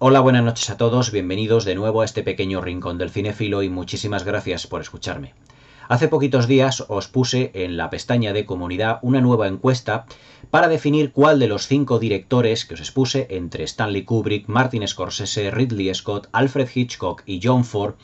Hola, buenas noches a todos, bienvenidos de nuevo a este pequeño rincón del cinefilo y muchísimas gracias por escucharme. Hace poquitos días os puse en la pestaña de comunidad una nueva encuesta para definir cuál de los cinco directores que os expuse entre Stanley Kubrick, Martin Scorsese, Ridley Scott, Alfred Hitchcock y John Ford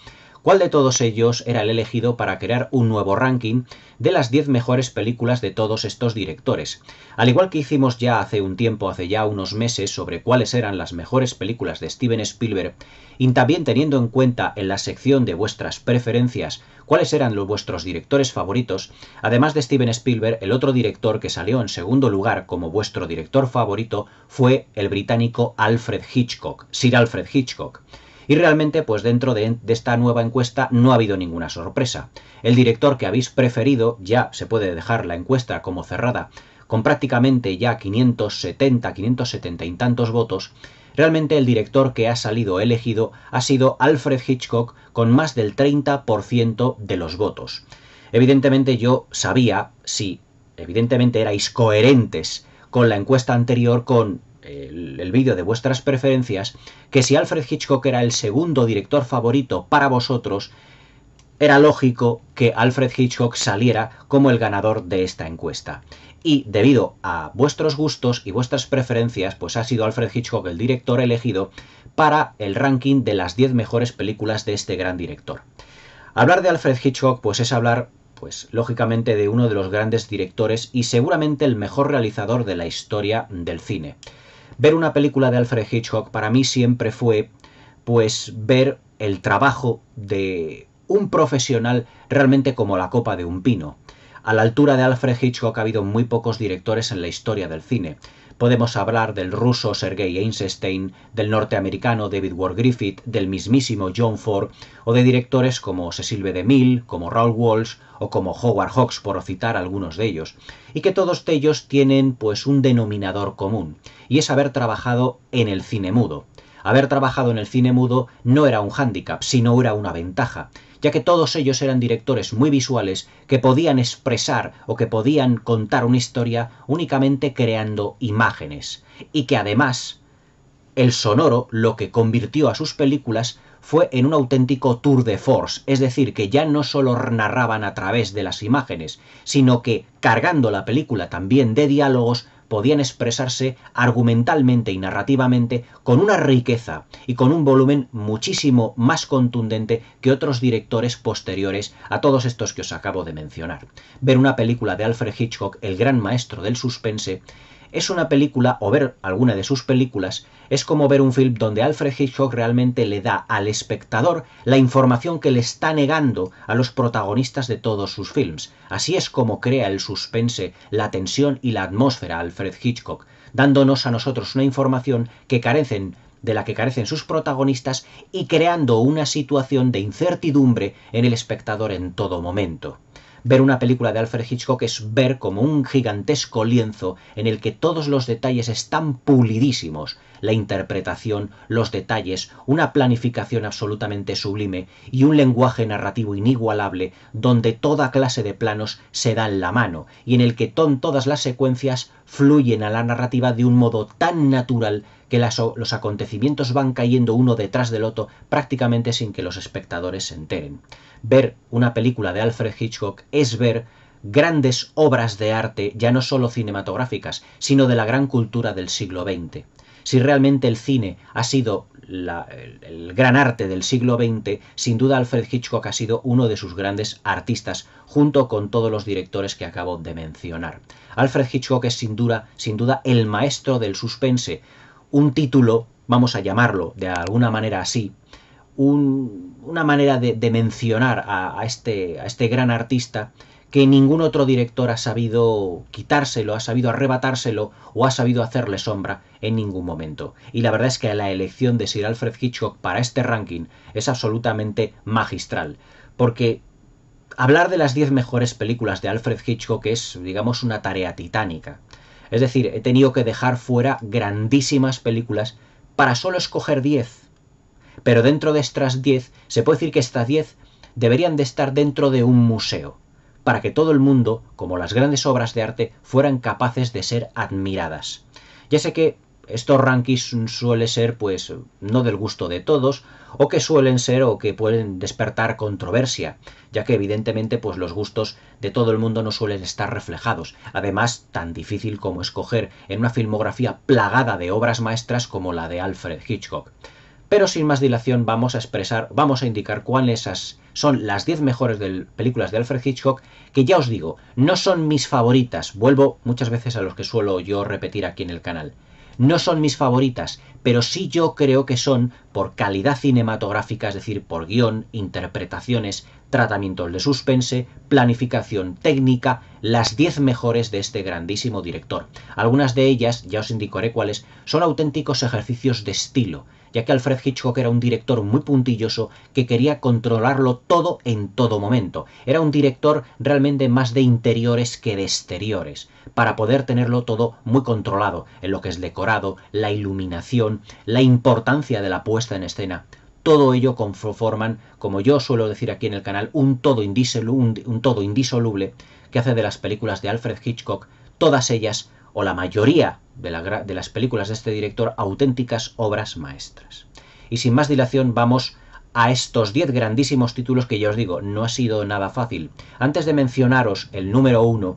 cuál de todos ellos era el elegido para crear un nuevo ranking de las 10 mejores películas de todos estos directores. Al igual que hicimos ya hace un tiempo, hace ya unos meses, sobre cuáles eran las mejores películas de Steven Spielberg, y también teniendo en cuenta en la sección de vuestras preferencias cuáles eran los vuestros directores favoritos, además de Steven Spielberg, el otro director que salió en segundo lugar como vuestro director favorito fue el británico Alfred Hitchcock, Sir Alfred Hitchcock. Y realmente, pues dentro de, esta nueva encuesta no ha habido ninguna sorpresa. El director que habéis preferido, ya se puede dejar la encuesta como cerrada, con prácticamente ya 570, 570 y tantos votos, realmente el director que ha salido elegido ha sido Alfred Hitchcock con más del 30% de los votos. Evidentemente yo sabía, si sí, evidentemente erais coherentes con la encuesta anterior, con el, vídeo de vuestras preferencias, que si Alfred Hitchcock era el segundo director favorito para vosotros, era lógico que Alfred Hitchcock saliera como el ganador de esta encuesta. Y debido a vuestros gustos y vuestras preferencias, pues ha sido Alfred Hitchcock el director elegido para el ranking de las 10 mejores películas de este gran director. Hablar de Alfred Hitchcock pues es hablar pues lógicamente de uno de los grandes directores y seguramente el mejor realizador de la historia del cine. Ver una película de Alfred Hitchcock para mí siempre fue, pues, ver el trabajo de un profesional realmente como la copa de un pino. A la altura de Alfred Hitchcock ha habido muy pocos directores en la historia del cine podemos hablar del ruso Sergei Einstein, del norteamericano David Ward Griffith, del mismísimo John Ford o de directores como Cecil B. DeMille, como Raoul Walsh o como Howard Hawks, por citar algunos de ellos, y que todos ellos tienen pues un denominador común, y es haber trabajado en el cine mudo. Haber trabajado en el cine mudo no era un hándicap, sino era una ventaja, ya que todos ellos eran directores muy visuales que podían expresar o que podían contar una historia únicamente creando imágenes, y que además el sonoro lo que convirtió a sus películas fue en un auténtico tour de force, es decir, que ya no solo narraban a través de las imágenes, sino que cargando la película también de diálogos, podían expresarse argumentalmente y narrativamente con una riqueza y con un volumen muchísimo más contundente que otros directores posteriores a todos estos que os acabo de mencionar. Ver una película de Alfred Hitchcock, el gran maestro del suspense, es una película, o ver alguna de sus películas, es como ver un film donde Alfred Hitchcock realmente le da al espectador la información que le está negando a los protagonistas de todos sus films. Así es como crea el suspense, la tensión y la atmósfera Alfred Hitchcock, dándonos a nosotros una información que carecen de la que carecen sus protagonistas y creando una situación de incertidumbre en el espectador en todo momento. Ver una película de Alfred Hitchcock es ver como un gigantesco lienzo en el que todos los detalles están pulidísimos, la interpretación, los detalles, una planificación absolutamente sublime y un lenguaje narrativo inigualable donde toda clase de planos se dan la mano y en el que todas las secuencias fluyen a la narrativa de un modo tan natural que los acontecimientos van cayendo uno detrás del otro prácticamente sin que los espectadores se enteren. Ver una película de Alfred Hitchcock es ver grandes obras de arte, ya no solo cinematográficas, sino de la gran cultura del siglo XX. Si realmente el cine ha sido el, el, gran arte del siglo XX, sin duda Alfred Hitchcock ha sido uno de sus grandes artistas, junto con todos los directores que acabo de mencionar. Alfred Hitchcock es sin duda, sin duda el maestro del suspense, un título, vamos a llamarlo de alguna manera así, una manera de, mencionar a, este, a este gran artista que ningún otro director ha sabido quitárselo, ha sabido arrebatárselo o ha sabido hacerle sombra en ningún momento. Y la verdad es que la elección de Sir Alfred Hitchcock para este ranking es absolutamente magistral, porque hablar de las 10 mejores películas de Alfred Hitchcock es, digamos, una tarea titánica. Es decir, he tenido que dejar fuera grandísimas películas para solo escoger 10. Pero dentro de estas 10, se puede decir que estas 10 deberían de estar dentro de un museo, para que todo el mundo, como las grandes obras de arte, fueran capaces de ser admiradas. Ya sé que estos rankings suele ser pues no del gusto de todos o que suelen ser o que pueden despertar controversia, ya que evidentemente pues los gustos de todo el mundo no suelen estar reflejados. Además, tan difícil como escoger en una filmografía plagada de obras maestras como la de Alfred Hitchcock. Pero sin más dilación vamos a expresar, vamos a indicar cuáles son las 10 mejores películas de Alfred Hitchcock, que ya os digo, no son mis favoritas, vuelvo muchas veces a los que suelo yo repetir aquí en el canal no son mis favoritas, pero sí yo creo que son, por calidad cinematográfica, es decir, por guión, interpretaciones, tratamientos de suspense, planificación técnica, las 10 mejores de este grandísimo director. Algunas de ellas, ya os indicaré cuáles, son auténticos ejercicios de estilo ya que Alfred Hitchcock era un director muy puntilloso que quería controlarlo todo en todo momento. Era un director realmente más de interiores que de exteriores, para poder tenerlo todo muy controlado, en lo que es decorado, la iluminación, la importancia de la puesta en escena. Todo ello conforman, como yo suelo decir aquí en el canal, un todo, indisoluble, un todo indisoluble que hace de las películas de Alfred Hitchcock, todas ellas, o la mayoría de, las películas de este director auténticas obras maestras. Y sin más dilación vamos a estos 10 grandísimos títulos que ya os digo, no ha sido nada fácil. Antes de mencionaros el número 1,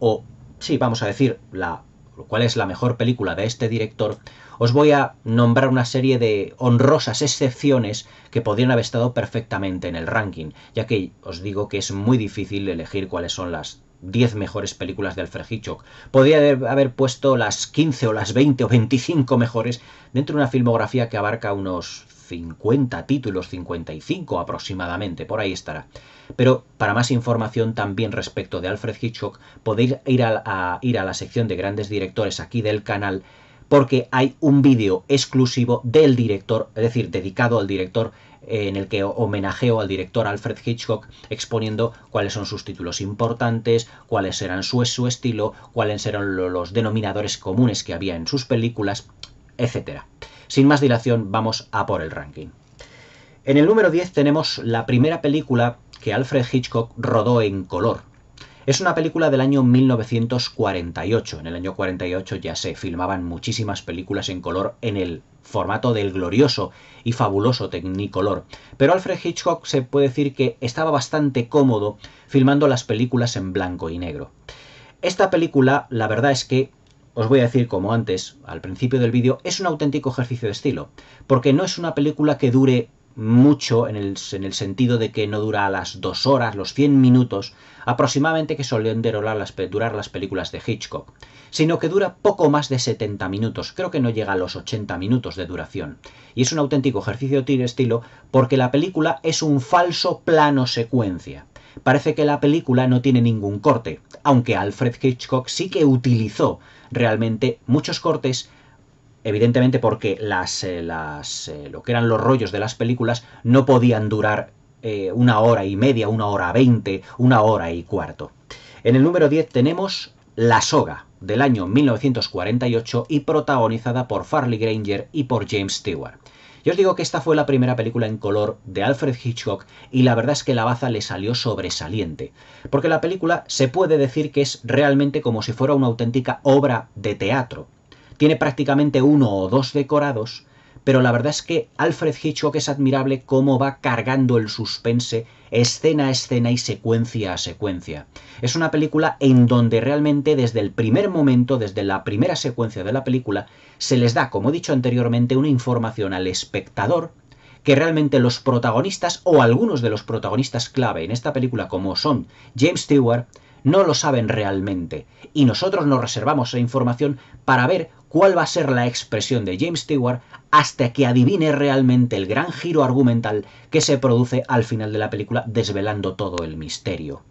o sí, vamos a decir, la, cuál es la mejor película de este director, os voy a nombrar una serie de honrosas excepciones que podrían haber estado perfectamente en el ranking, ya que os digo que es muy difícil elegir cuáles son las 10 mejores películas de Alfred Hitchcock. Podría haber puesto las 15 o las 20 o 25 mejores dentro de una filmografía que abarca unos 50 títulos, 55 aproximadamente, por ahí estará. Pero para más información también respecto de Alfred Hitchcock, podéis ir a, ir a la sección de grandes directores aquí del canal porque hay un vídeo exclusivo del director, es decir, dedicado al director eh, en el que homenajeo al director Alfred Hitchcock exponiendo cuáles son sus títulos importantes, cuáles eran su, su estilo, cuáles eran los denominadores comunes que había en sus películas, etc. Sin más dilación, vamos a por el ranking. En el número 10 tenemos la primera película que Alfred Hitchcock rodó en color, es una película del año 1948. En el año 48 ya se filmaban muchísimas películas en color en el formato del glorioso y fabuloso Technicolor. Pero Alfred Hitchcock se puede decir que estaba bastante cómodo filmando las películas en blanco y negro. Esta película, la verdad es que os voy a decir como antes, al principio del vídeo, es un auténtico ejercicio de estilo, porque no es una película que dure mucho en el, sentido de que no dura las dos horas, los 100 minutos aproximadamente que solían durar las, durar las películas de Hitchcock, sino que dura poco más de 70 minutos, creo que no llega a los 80 minutos de duración. Y es un auténtico ejercicio de estilo porque la película es un falso plano secuencia. Parece que la película no tiene ningún corte, aunque Alfred Hitchcock sí que utilizó realmente muchos cortes evidentemente porque las, eh, las, eh, lo que eran los rollos de las películas no podían durar eh, una hora y media, una hora veinte, una hora y cuarto. En el número 10 tenemos La Soga, del año 1948 y protagonizada por Farley Granger y por James Stewart. Yo os digo que esta fue la primera película en color de Alfred Hitchcock y la verdad es que la baza le salió sobresaliente, porque la película se puede decir que es realmente como si fuera una auténtica obra de teatro tiene prácticamente uno o dos decorados, pero la verdad es que Alfred Hitchcock es admirable cómo va cargando el suspense escena a escena y secuencia a secuencia. Es una película en donde realmente desde el primer momento, desde la primera secuencia de la película, se les da, como he dicho anteriormente, una información al espectador que realmente los protagonistas o algunos de los protagonistas clave en esta película como son James Stewart, no lo saben realmente. Y nosotros nos reservamos esa información para ver cuál va a ser la expresión de James Stewart hasta que adivine realmente el gran giro argumental que se produce al final de la película, desvelando todo el misterio.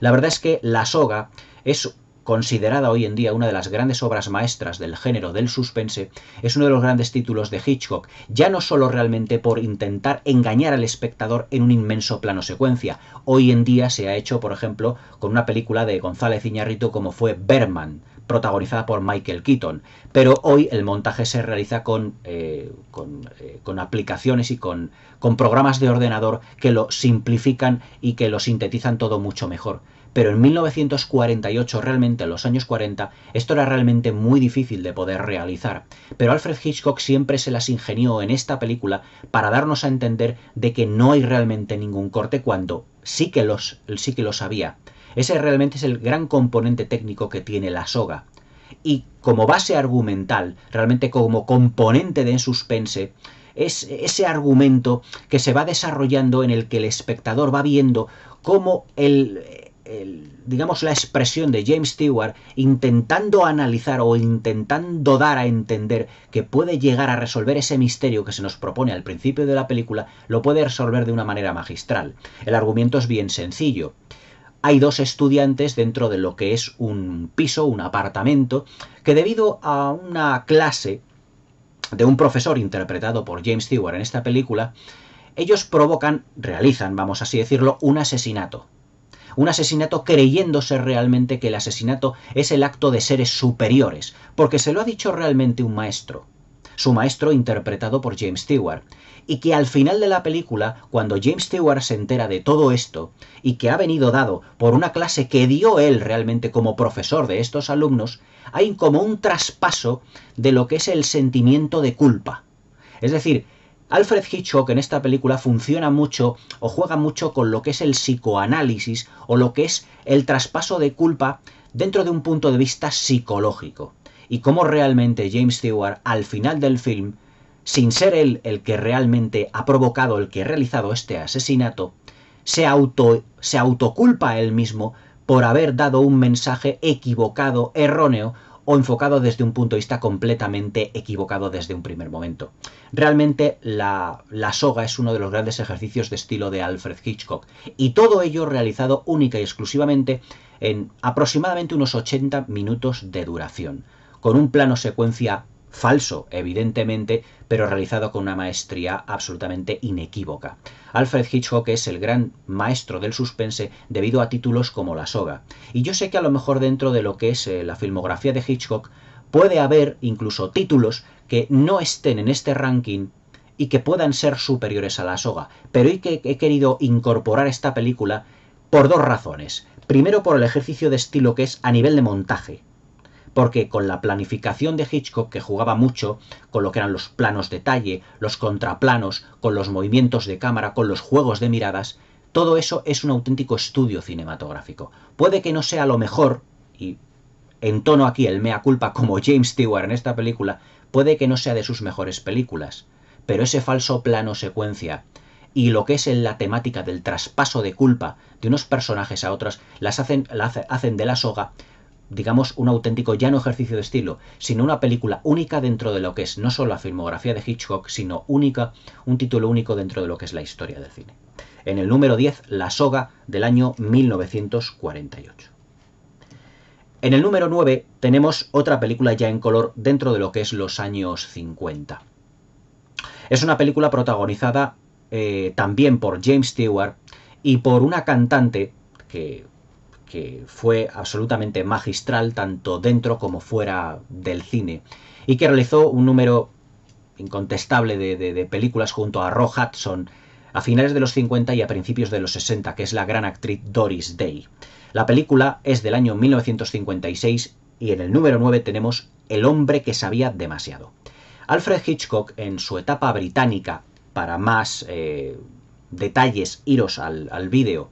La verdad es que La Soga es considerada hoy en día una de las grandes obras maestras del género del suspense, es uno de los grandes títulos de Hitchcock, ya no solo realmente por intentar engañar al espectador en un inmenso plano secuencia. Hoy en día se ha hecho, por ejemplo, con una película de González Iñárritu como fue Berman, protagonizada por Michael Keaton. Pero hoy el montaje se realiza con, eh, eh, con aplicaciones y con, con programas de ordenador que lo simplifican y que lo sintetizan todo mucho mejor. Pero en 1948, realmente en los años 40, esto era realmente muy difícil de poder realizar. Pero Alfred Hitchcock siempre se las ingenió en esta película para darnos a entender de que no hay realmente ningún corte cuando sí que los, sí que había. Ese realmente es el gran componente técnico que tiene la soga. Y como base argumental, realmente como componente de suspense, es ese argumento que se va desarrollando en el que el espectador va viendo cómo el, digamos, la expresión de James Stewart intentando analizar o intentando dar a entender que puede llegar a resolver ese misterio que se nos propone al principio de la película, lo puede resolver de una manera magistral. El argumento es bien sencillo. Hay dos estudiantes dentro de lo que es un piso, un apartamento, que debido a una clase de un profesor interpretado por James Stewart en esta película, ellos provocan, realizan, vamos así decirlo, un asesinato un asesinato creyéndose realmente que el asesinato es el acto de seres superiores, porque se lo ha dicho realmente un maestro, su maestro interpretado por James Stewart, y que al final de la película, cuando James Stewart se entera de todo esto, y que ha venido dado por una clase que dio él realmente como profesor de estos alumnos, hay como un traspaso de lo que es el sentimiento de culpa. Es decir, Alfred Hitchcock en esta película funciona mucho o juega mucho con lo que es el psicoanálisis o lo que es el traspaso de culpa dentro de un punto de vista psicológico. Y cómo realmente James Stewart al final del film, sin ser él el que realmente ha provocado, el que ha realizado este asesinato, se, auto, se autoculpa a él mismo por haber dado un mensaje equivocado, erróneo o enfocado desde un punto de vista completamente equivocado desde un primer momento. Realmente la, soga es uno de los grandes ejercicios de estilo de Alfred Hitchcock y todo ello realizado única y exclusivamente en aproximadamente unos 80 minutos de duración, con un plano secuencia falso, evidentemente, pero realizado con una maestría absolutamente inequívoca. Alfred Hitchcock es el gran maestro del suspense debido a títulos como La soga. Y yo sé que a lo mejor dentro de lo que es eh, la filmografía de Hitchcock puede haber incluso títulos que no estén en este ranking y que puedan ser superiores a la soga, pero he querido incorporar esta película por dos razones. Primero por el ejercicio de estilo que es a nivel de montaje, porque con la planificación de Hitchcock, que jugaba mucho con lo que eran los planos detalle, los contraplanos, con los movimientos de cámara, con los juegos de miradas, todo eso es un auténtico estudio cinematográfico. Puede que no sea lo mejor, y entono aquí el mea culpa como James Stewart en esta película, puede que no sea de sus mejores películas, pero ese falso plano secuencia y lo que es en la temática del traspaso de culpa de unos personajes a otros, las hacen, la hacen de la soga digamos, un auténtico ya no ejercicio de estilo, sino una película única dentro de lo que es no solo la filmografía de Hitchcock, sino única, un título único dentro de lo que es la historia del cine. En el número 10, La soga del año 1948. En el número 9 tenemos otra película ya en color dentro de lo que es los años 50. Es una película protagonizada eh, también por James Stewart y por una cantante que que fue absolutamente magistral tanto dentro como fuera del cine y que realizó un número incontestable de, películas junto a Ro Hudson a finales de los 50 y a principios de los 60, que es la gran actriz Doris Day. La película es del año 1956 y en el número 9 tenemos El hombre que sabía demasiado. Alfred Hitchcock, en su etapa británica, para más eh, detalles, iros al, al vídeo,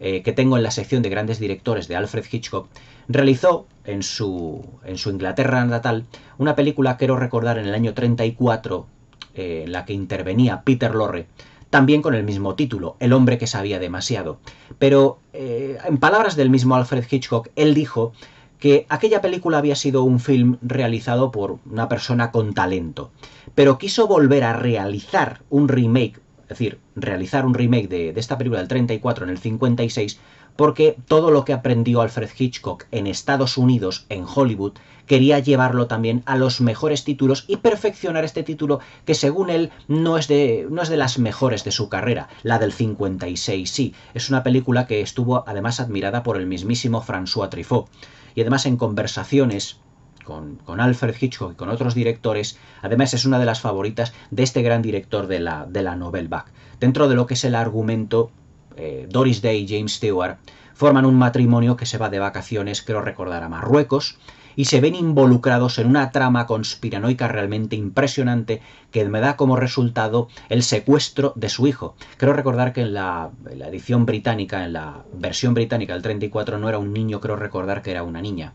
eh, que tengo en la sección de grandes directores de Alfred Hitchcock, realizó en su, en su Inglaterra natal una película, quiero recordar, en el año 34, eh, en la que intervenía Peter Lorre, también con el mismo título, El hombre que sabía demasiado. Pero, eh, en palabras del mismo Alfred Hitchcock, él dijo que aquella película había sido un film realizado por una persona con talento, pero quiso volver a realizar un remake es decir, realizar un remake de, esta película del 34 en el 56, porque todo lo que aprendió Alfred Hitchcock en Estados Unidos, en Hollywood, quería llevarlo también a los mejores títulos y perfeccionar este título que según él no es de, no es de las mejores de su carrera, la del 56 sí, es una película que estuvo además admirada por el mismísimo François Truffaut. Y además en conversaciones con, Alfred Hitchcock y con otros directores, además es una de las favoritas de este gran director de la, de la novel Back. Dentro de lo que es el argumento, eh, Doris Day y James Stewart forman un matrimonio que se va de vacaciones, creo recordar, a Marruecos, y se ven involucrados en una trama conspiranoica realmente impresionante que me da como resultado el secuestro de su hijo. Creo recordar que en la, la edición británica, en la versión británica del 34, no era un niño, creo recordar que era una niña.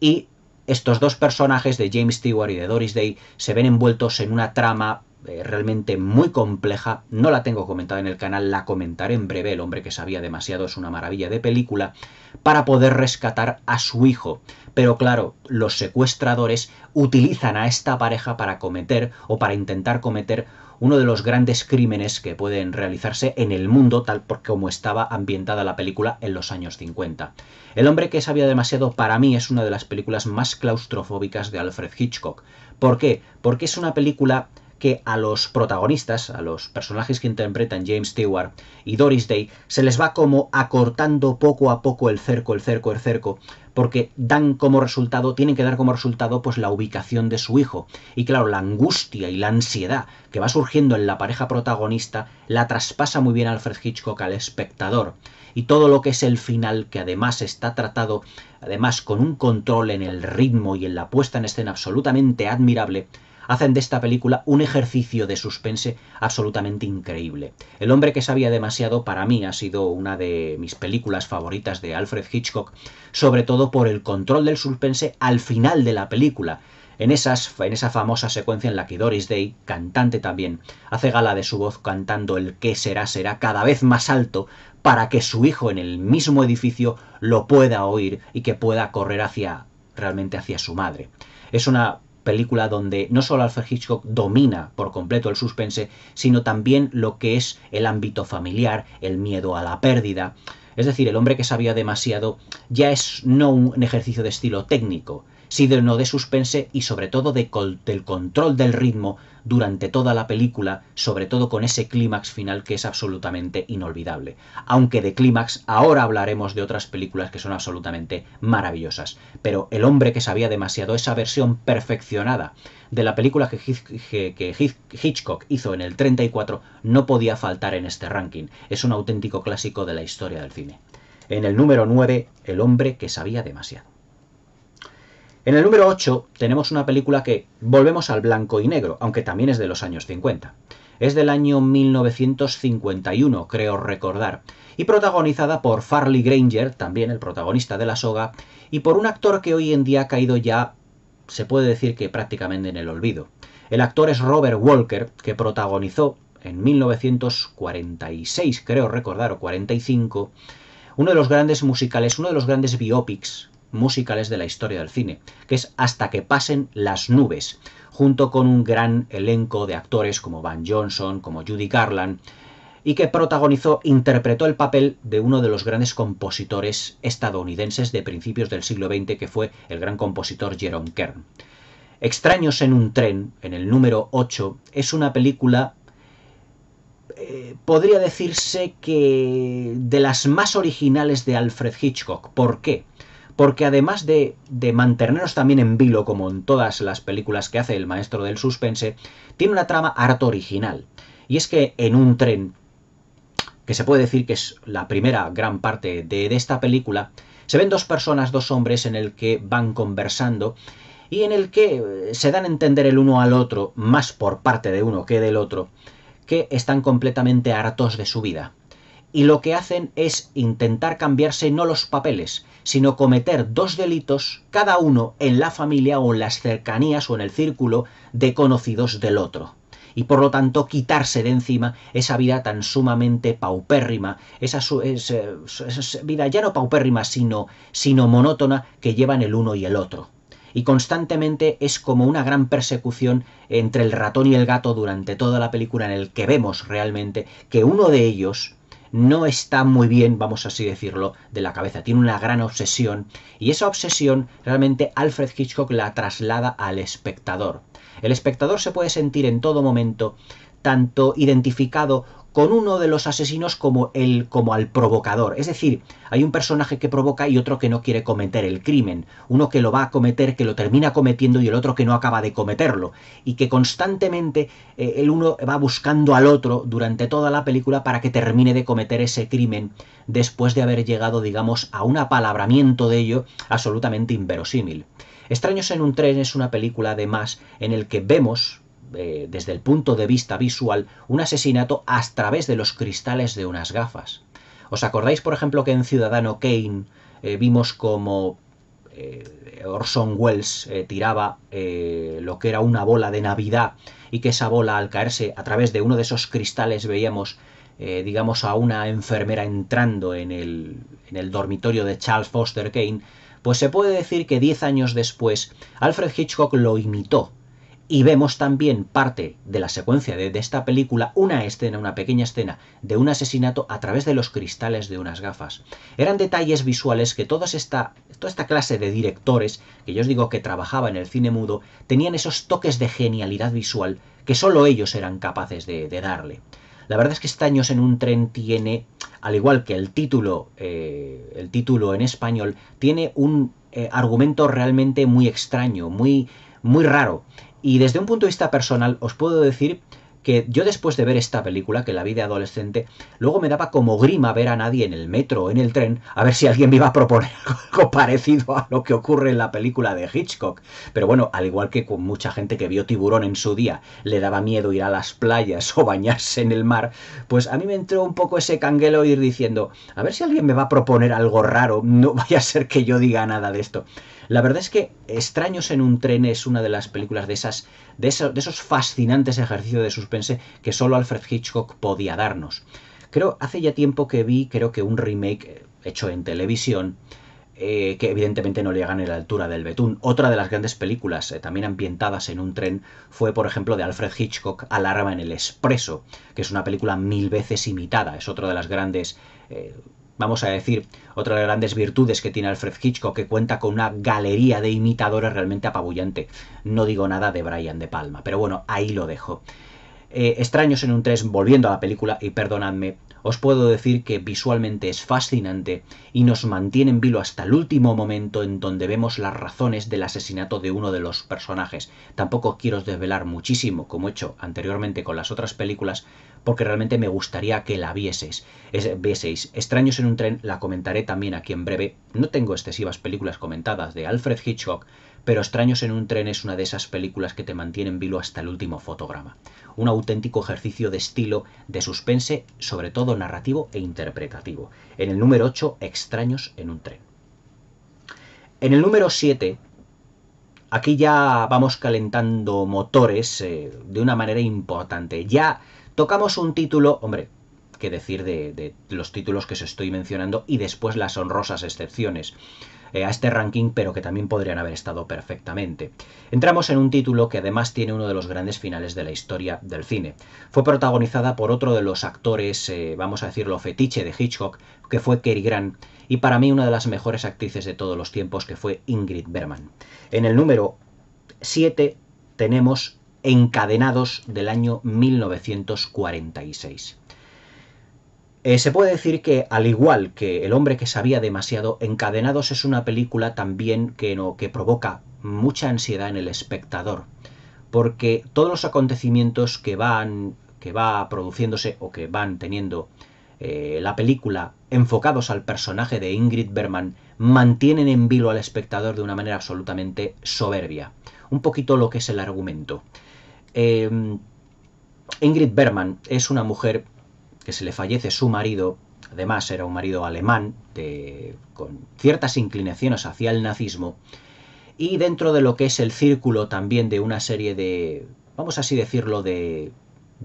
Y estos dos personajes de James Stewart y de Doris Day se ven envueltos en una trama eh, realmente muy compleja, no la tengo comentada en el canal, la comentaré en breve, el hombre que sabía demasiado es una maravilla de película, para poder rescatar a su hijo. Pero claro, los secuestradores utilizan a esta pareja para cometer o para intentar cometer uno de los grandes crímenes que pueden realizarse en el mundo tal como estaba ambientada la película en los años 50. El hombre que sabía demasiado para mí es una de las películas más claustrofóbicas de Alfred Hitchcock. ¿Por qué? Porque es una película que a los protagonistas, a los personajes que interpretan James Stewart y Doris Day, se les va como acortando poco a poco el cerco, el cerco, el cerco, porque dan como resultado, tienen que dar como resultado pues la ubicación de su hijo. Y claro, la angustia y la ansiedad que va surgiendo en la pareja protagonista la traspasa muy bien Alfred Hitchcock al espectador. Y todo lo que es el final, que además está tratado, además con un control en el ritmo y en la puesta en escena absolutamente admirable, hacen de esta película un ejercicio de suspense absolutamente increíble. El hombre que sabía demasiado para mí ha sido una de mis películas favoritas de Alfred Hitchcock, sobre todo por el control del suspense al final de la película. En, esas, en esa famosa secuencia en la que Doris Day, cantante también, hace gala de su voz cantando el qué será será cada vez más alto para que su hijo en el mismo edificio lo pueda oír y que pueda correr hacia realmente hacia su madre. Es una película donde no solo Alfred Hitchcock domina por completo el suspense, sino también lo que es el ámbito familiar, el miedo a la pérdida. Es decir, el hombre que sabía demasiado ya es no un ejercicio de estilo técnico, Sí de suspense y sobre todo del control del ritmo durante toda la película, sobre todo con ese clímax final que es absolutamente inolvidable. Aunque de clímax ahora hablaremos de otras películas que son absolutamente maravillosas, pero El hombre que sabía demasiado, esa versión perfeccionada de la película que, que Hitchcock hizo en el 34, no podía faltar en este ranking. Es un auténtico clásico de la historia del cine. En el número 9, El hombre que sabía demasiado. En el número 8 tenemos una película que volvemos al blanco y negro, aunque también es de los años 50. Es del año 1951, creo recordar, y protagonizada por Farley Granger, también el protagonista de la soga, y por un actor que hoy en día ha caído ya, se puede decir que prácticamente en el olvido. El actor es Robert Walker, que protagonizó en 1946, creo recordar, o 45, uno de los grandes musicales, uno de los grandes biopics musicales de la historia del cine, que es Hasta que pasen las nubes, junto con un gran elenco de actores como Van Johnson, como Judy Garland, y que protagonizó, interpretó el papel de uno de los grandes compositores estadounidenses de principios del siglo XX, que fue el gran compositor Jerome Kern. Extraños en un tren, en el número 8, es una película, eh, podría decirse que de las más originales de Alfred Hitchcock. ¿Por qué? porque además de, de, mantenernos también en vilo, como en todas las películas que hace el maestro del suspense, tiene una trama harto original. Y es que en un tren, que se puede decir que es la primera gran parte de esta película, se ven dos personas, dos hombres en el que van conversando y en el que eh, se dan a entender el uno al otro, más por parte de uno que del otro, que están completamente hartos de su vida, y lo que hacen es intentar cambiarse no los papeles, sino cometer dos delitos, cada uno en la familia o en las cercanías o en el círculo de conocidos del otro. Y por lo tanto quitarse de encima esa vida tan sumamente paupérrima, esa, eh, vida ya no paupérrima, sino, sino monótona que llevan el uno y el otro y constantemente es como una gran persecución entre el ratón y el gato durante toda la película en el que vemos realmente que uno de ellos no está muy bien, vamos así decirlo, de la cabeza. Tiene una gran obsesión y esa obsesión realmente Alfred Hitchcock la traslada al espectador. El espectador se puede sentir en todo momento tanto identificado con uno de los asesinos como el como al provocador, es decir, hay un personaje que provoca y otro que no quiere cometer el crimen, uno que lo va a cometer, que lo termina cometiendo y el otro que no acaba de cometerlo y que constantemente eh, el uno va buscando al otro durante toda la película para que termine de cometer ese crimen después de haber llegado, digamos, a un apalabramiento de ello absolutamente inverosímil. Extraños en un tren es una película además en el que vemos eh, desde el punto de vista visual un asesinato a través de los cristales de unas gafas. ¿Os acordáis, por ejemplo, que en Ciudadano Kane eh, vimos como eh, Orson Welles tiraba lo que era una bola de Navidad y que esa bola al caerse a través de uno de esos cristales veíamos, digamos, a una enfermera entrando en el, en el dormitorio de Charles Foster Kane? Pues se puede decir que 10 años después Alfred Hitchcock lo imitó y vemos también parte de la secuencia de, esta película, una escena, una pequeña escena de un asesinato a través de los cristales de unas gafas. Eran detalles visuales que toda esta, toda esta clase de directores, que yo os digo que trabajaba en el cine mudo, tenían esos toques de genialidad visual que solo ellos eran capaces de, darle. La verdad es que Estaños en un tren tiene, al igual que el título, eh, el título en español, tiene un eh, argumento realmente muy extraño, muy, muy raro. Y desde un punto de vista personal, os puedo decir que yo después de ver esta película, que la vi de adolescente, luego me daba como grima ver a nadie en el metro o en el tren, a ver si alguien me iba a proponer algo parecido a lo que ocurre en la película de Hitchcock. Pero bueno, al igual que con mucha gente que vio tiburón en su día, le daba miedo ir a las playas o bañarse en el mar, pues a mí me entró un poco ese canguelo ir diciendo, a ver si alguien me va a proponer algo raro, no vaya a ser que yo diga nada de esto. La verdad es que Extraños en un tren es una de las películas de esas de, esos fascinantes ejercicios de suspense que solo Alfred Hitchcock podía darnos. Creo hace ya tiempo que vi, creo que un remake eh, hecho en televisión eh, que evidentemente no llegan en la altura del Betún. Otra de las grandes películas, eh, también ambientadas en un tren, fue, por ejemplo, de Alfred Hitchcock, Alarma en el Expreso, que es una película mil veces imitada. Es otra de las grandes vamos a decir, otra de las grandes virtudes que tiene Alfred Hitchcock, que cuenta con una galería de imitadores realmente apabullante. No digo nada de Brian De Palma, pero bueno, ahí lo dejo. Eh, extraños en un 3, volviendo a la película, y perdonadme, os puedo decir que visualmente es fascinante y nos mantiene en vilo hasta el último momento en donde vemos las razones del asesinato de uno de los personajes. Tampoco quiero desvelar muchísimo, como he hecho anteriormente con las otras películas, porque realmente me gustaría que la vieseis. vieseis. Extraños en un tren la comentaré también aquí en breve. No tengo excesivas películas comentadas de Alfred Hitchcock, pero Extraños en un tren es una de esas películas que te mantienen vilo hasta el último fotograma. Un auténtico ejercicio de estilo, de suspense, sobre todo narrativo e interpretativo. En el número 8, Extraños en un tren. En el número 7, aquí ya vamos calentando motores eh, de una manera importante. Ya tocamos un título, hombre, qué decir de, de, los títulos que os estoy mencionando y después las honrosas excepciones. Eh, a este ranking, pero que también podrían haber estado perfectamente. Entramos en un título que además tiene uno de los grandes finales de la historia del cine. Fue protagonizada por otro de los actores, eh, vamos a decirlo, fetiche de Hitchcock, que fue Cary Grant, y para mí una de las mejores actrices de todos los tiempos, que fue Ingrid Berman. En el número 7 tenemos Encadenados del año 1946. Eh, se puede decir que, al igual que El hombre que sabía demasiado, Encadenados es una película también que, no, que provoca mucha ansiedad en el espectador, porque todos los acontecimientos que van que va produciéndose o que van teniendo eh, la película enfocados al personaje de Ingrid Berman mantienen en vilo al espectador de una manera absolutamente soberbia. Un poquito lo que es el argumento. Eh, Ingrid Berman es una mujer que se le fallece su marido, además era un marido alemán, con ciertas inclinaciones hacia el nazismo, y dentro de lo que es el círculo también de una serie de, vamos así decirlo, de,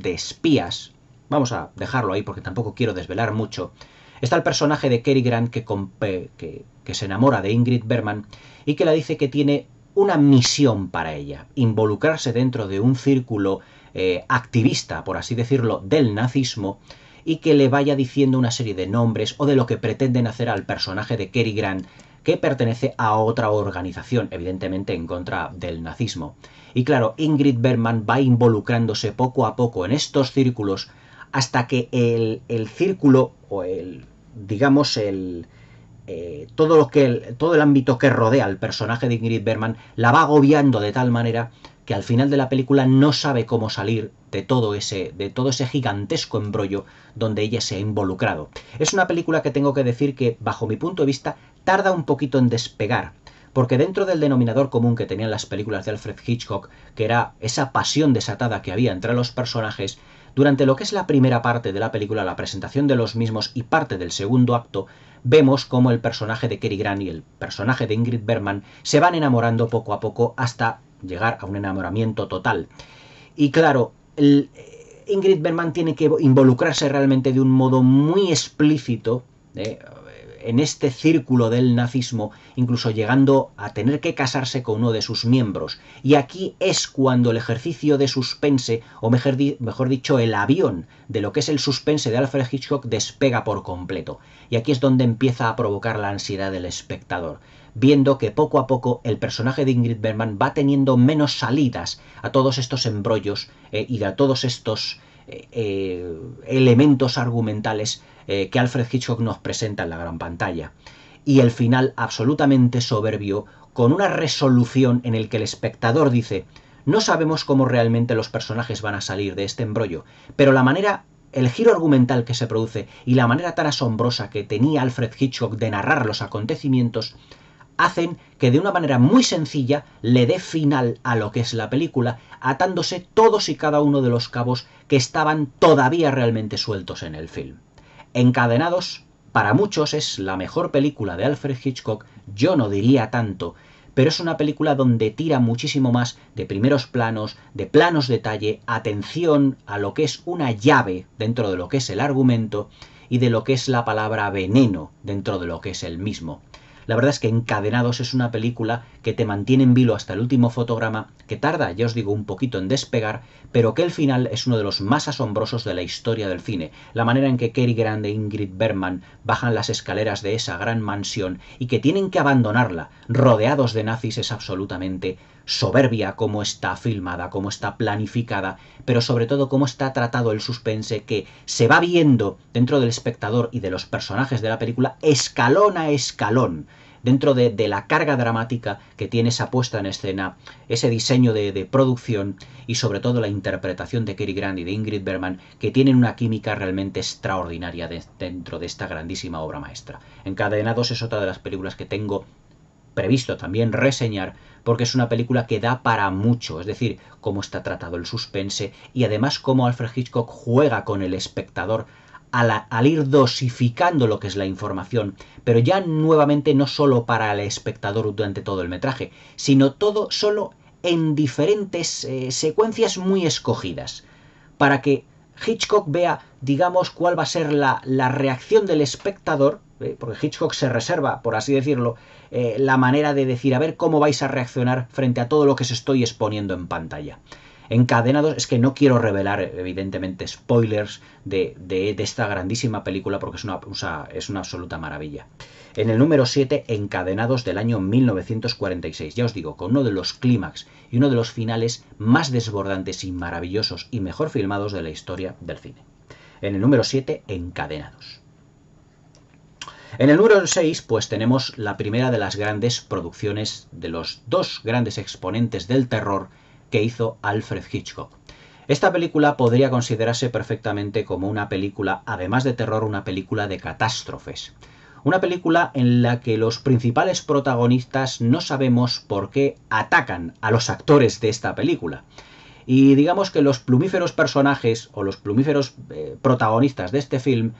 espías, vamos a dejarlo ahí porque tampoco quiero desvelar mucho, está el personaje de Kerry Grant que, se enamora de Ingrid Berman y que le dice que tiene una misión para ella, involucrarse dentro de un círculo eh, activista, por así decirlo, del nazismo, y que le vaya diciendo una serie de nombres o de lo que pretenden hacer al personaje de Cary Grant que pertenece a otra organización, evidentemente en contra del nazismo. Y claro, Ingrid Bergman va involucrándose poco a poco en estos círculos hasta que el, círculo o el, digamos, el, eh, todo, lo que el, todo el ámbito que rodea al personaje de Ingrid Bergman la va agobiando de tal manera que al final de la película no sabe cómo salir de todo ese, de todo ese gigantesco embrollo donde ella se ha involucrado. Es una película que tengo que decir que, bajo mi punto de vista, tarda un poquito en despegar. Porque dentro del denominador común que tenían las películas de Alfred Hitchcock, que era esa pasión desatada que había entre los personajes, durante lo que es la primera parte de la película, la presentación de los mismos y parte del segundo acto, vemos cómo el personaje de Cary Grant y el personaje de Ingrid Bergman se van enamorando poco a poco hasta llegar a un enamoramiento total. Y claro, eh, Ingrid Bergman tiene que involucrarse realmente de un modo muy explícito eh, en este círculo del nazismo, incluso llegando a tener que casarse con uno de sus miembros. Y aquí es cuando el ejercicio de suspense, o mejor dicho, el avión de lo que es el suspense de Alfred Hitchcock despega por completo. Y aquí es donde empieza a provocar la ansiedad del espectador viendo que poco a poco el personaje de Ingrid Bergman va teniendo menos salidas a todos estos embrollos eh, y a todos estos eh, eh, elementos argumentales que Alfred Hitchcock nos presenta en la gran pantalla. Y el final absolutamente soberbio, con una resolución en el que el espectador dice, no sabemos cómo realmente los personajes van a salir de este embrollo, pero la manera el giro argumental que se produce y la manera tan asombrosa que tenía Alfred Hitchcock de narrar los acontecimientos hacen que de una manera muy sencilla le dé final a lo que es la película, atándose todos y cada uno de los cabos que estaban todavía realmente sueltos en el film. Encadenados, para muchos es la mejor película de Alfred Hitchcock, yo no diría tanto, pero es una película donde tira muchísimo más de primeros planos, de planos detalle, atención a lo que es una llave dentro de lo que es el argumento y de lo que es la palabra veneno dentro de lo que es el mismo. La verdad es que Encadenados es una película que te mantiene en vilo hasta el último fotograma, que tarda, ya os digo, un poquito en despegar, pero que el final es uno de los más asombrosos de la historia del cine. La manera en que Kerry grande e Ingrid Bergman bajan las escaleras de esa gran mansión y que tienen que abandonarla, rodeados de nazis, es absolutamente soberbia cómo está filmada, cómo está planificada, pero sobre todo cómo está tratado el suspense que se va viendo dentro del espectador y de los personajes de la película escalón a escalón dentro de, la carga dramática que tiene esa puesta en escena, ese diseño de, producción y sobre todo la interpretación de Kerry Grant y de Ingrid Berman, que tienen una química realmente extraordinaria dentro de esta grandísima obra maestra. Encadenados es otra de las películas que tengo previsto también reseñar porque es una película que da para mucho, es decir, cómo está tratado el suspense y además cómo Alfred Hitchcock juega con el espectador al, ir dosificando lo que es la información, pero ya nuevamente no solo para el espectador durante todo el metraje, sino todo solo en diferentes eh, secuencias muy escogidas, para que Hitchcock vea, digamos, cuál va a ser la, reacción del espectador, eh, porque Hitchcock se reserva, por así decirlo, eh, la manera de decir, a ver cómo vais a reaccionar frente a todo lo que os estoy exponiendo en pantalla. Encadenados, es que no quiero revelar, evidentemente, spoilers de, esta grandísima película porque es una, es una absoluta maravilla. En el número 7, Encadenados del año 1946, ya os digo, con uno de los clímax y uno de los finales más desbordantes y maravillosos y mejor filmados de la historia del cine. En el número 7, Encadenados. En el número 6, pues tenemos la primera de las grandes producciones de los dos grandes exponentes del terror que hizo Alfred Hitchcock. Esta película podría considerarse perfectamente como una película, además de terror, una película de catástrofes. Una película en la que los principales protagonistas no sabemos por qué atacan a los actores de esta película. Y digamos que los plumíferos personajes o los plumíferos eh, protagonistas de este film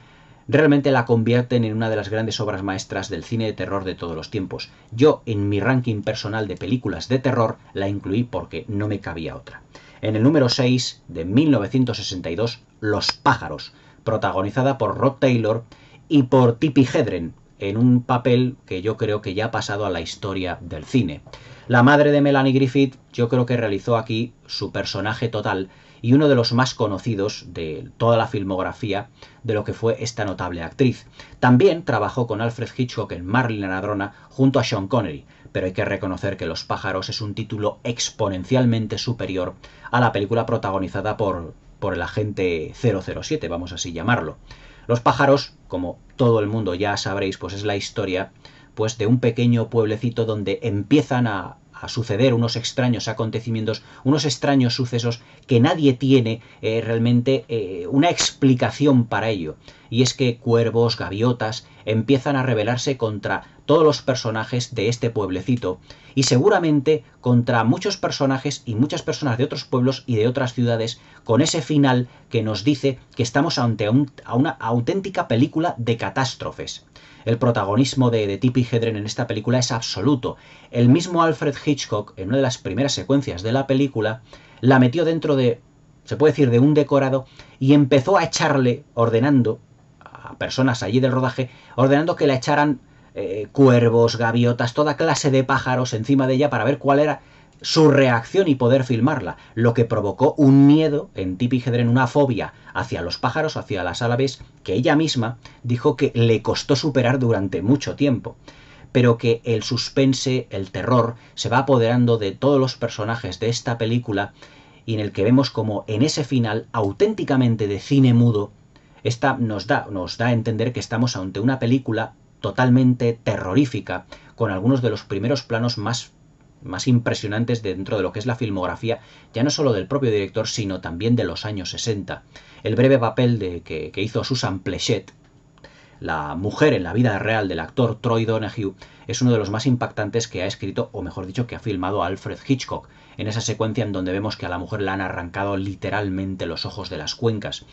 realmente la convierten en una de las grandes obras maestras del cine de terror de todos los tiempos. Yo, en mi ranking personal de películas de terror, la incluí porque no me cabía otra. En el número 6 de 1962, Los pájaros, protagonizada por Rod Taylor y por Tippi Hedren, en un papel que yo creo que ya ha pasado a la historia del cine. La madre de Melanie Griffith yo creo que realizó aquí su personaje total y uno de los más conocidos de toda la filmografía de lo que fue esta notable actriz. También trabajó con Alfred Hitchcock en Marlin la ladrona junto a Sean Connery, pero hay que reconocer que Los pájaros es un título exponencialmente superior a la película protagonizada por, por el agente 007, vamos así llamarlo. Los pájaros, como todo el mundo ya sabréis, pues es la historia pues de un pequeño pueblecito donde empiezan a a suceder unos extraños acontecimientos, unos extraños sucesos que nadie tiene eh, realmente eh, una explicación para ello. Y es que cuervos, gaviotas, empiezan a rebelarse contra todos los personajes de este pueblecito y seguramente contra muchos personajes y muchas personas de otros pueblos y de otras ciudades con ese final que nos dice que estamos ante a una auténtica película de catástrofes. El protagonismo de, de Tippi Hedren en esta película es absoluto. El mismo Alfred Hitchcock, en una de las primeras secuencias de la película, la metió dentro de, se puede decir, de un decorado y empezó a echarle, ordenando a personas allí del rodaje, ordenando que la echaran eh, cuervos, gaviotas, toda clase de pájaros encima de ella para ver cuál era su reacción y poder filmarla, lo que provocó un miedo en Tipi Hedren, una fobia hacia los pájaros, hacia las árabes, que ella misma dijo que le costó superar durante mucho tiempo, pero que el suspense, el terror, se va apoderando de todos los personajes de esta película y en el que vemos como en ese final auténticamente de cine mudo, esta nos da, nos da a entender que estamos ante una película totalmente terrorífica, con algunos de los primeros planos más más impresionantes dentro de lo que es la filmografía, ya no solo del propio director, sino también de los años 60. El breve papel de, que, hizo Susan Plechet, la mujer en la vida real del actor Troy Donahue, es uno de los más impactantes que ha escrito, o mejor dicho, que ha filmado Alfred Hitchcock, en esa secuencia en donde vemos que a la mujer le han arrancado literalmente los ojos de las cuencas.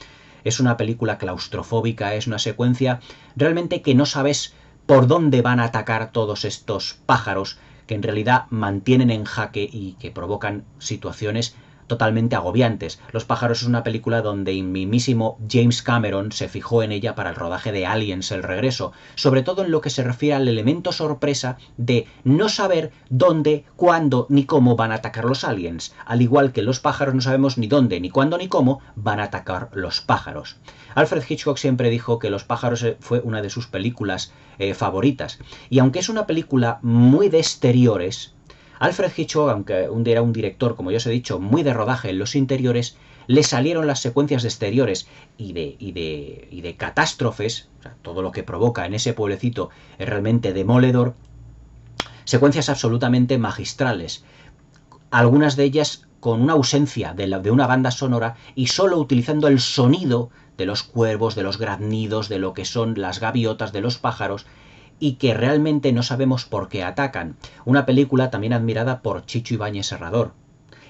Es una película claustrofóbica, es una secuencia realmente que no sabes por dónde van a atacar todos estos pájaros que en realidad mantienen en jaque y que provocan situaciones totalmente agobiantes. Los pájaros es una película donde el mismísimo James Cameron se fijó en ella para el rodaje de Aliens el regreso, sobre todo en lo que se refiere al elemento sorpresa de no saber dónde, cuándo ni cómo van a atacar los aliens, al igual que los pájaros no sabemos ni dónde, ni cuándo, ni cómo van a atacar los pájaros. Alfred Hitchcock siempre dijo que Los pájaros eh, fue una de sus películas eh, favoritas, y aunque es una película muy de exteriores, Alfred Hitchcock, aunque era un director, como ya os he dicho, muy de rodaje en los interiores, le salieron las secuencias de exteriores y de, y de, catástrofes, todo lo que provoca en ese pueblecito es realmente demoledor, secuencias absolutamente magistrales, algunas de ellas con una ausencia de, de una banda sonora y solo utilizando el sonido de los cuervos, de los graznidos, de lo que son las gaviotas, de los pájaros, y que realmente no sabemos por qué atacan. Una película también admirada por Chicho Ibáñez Serrador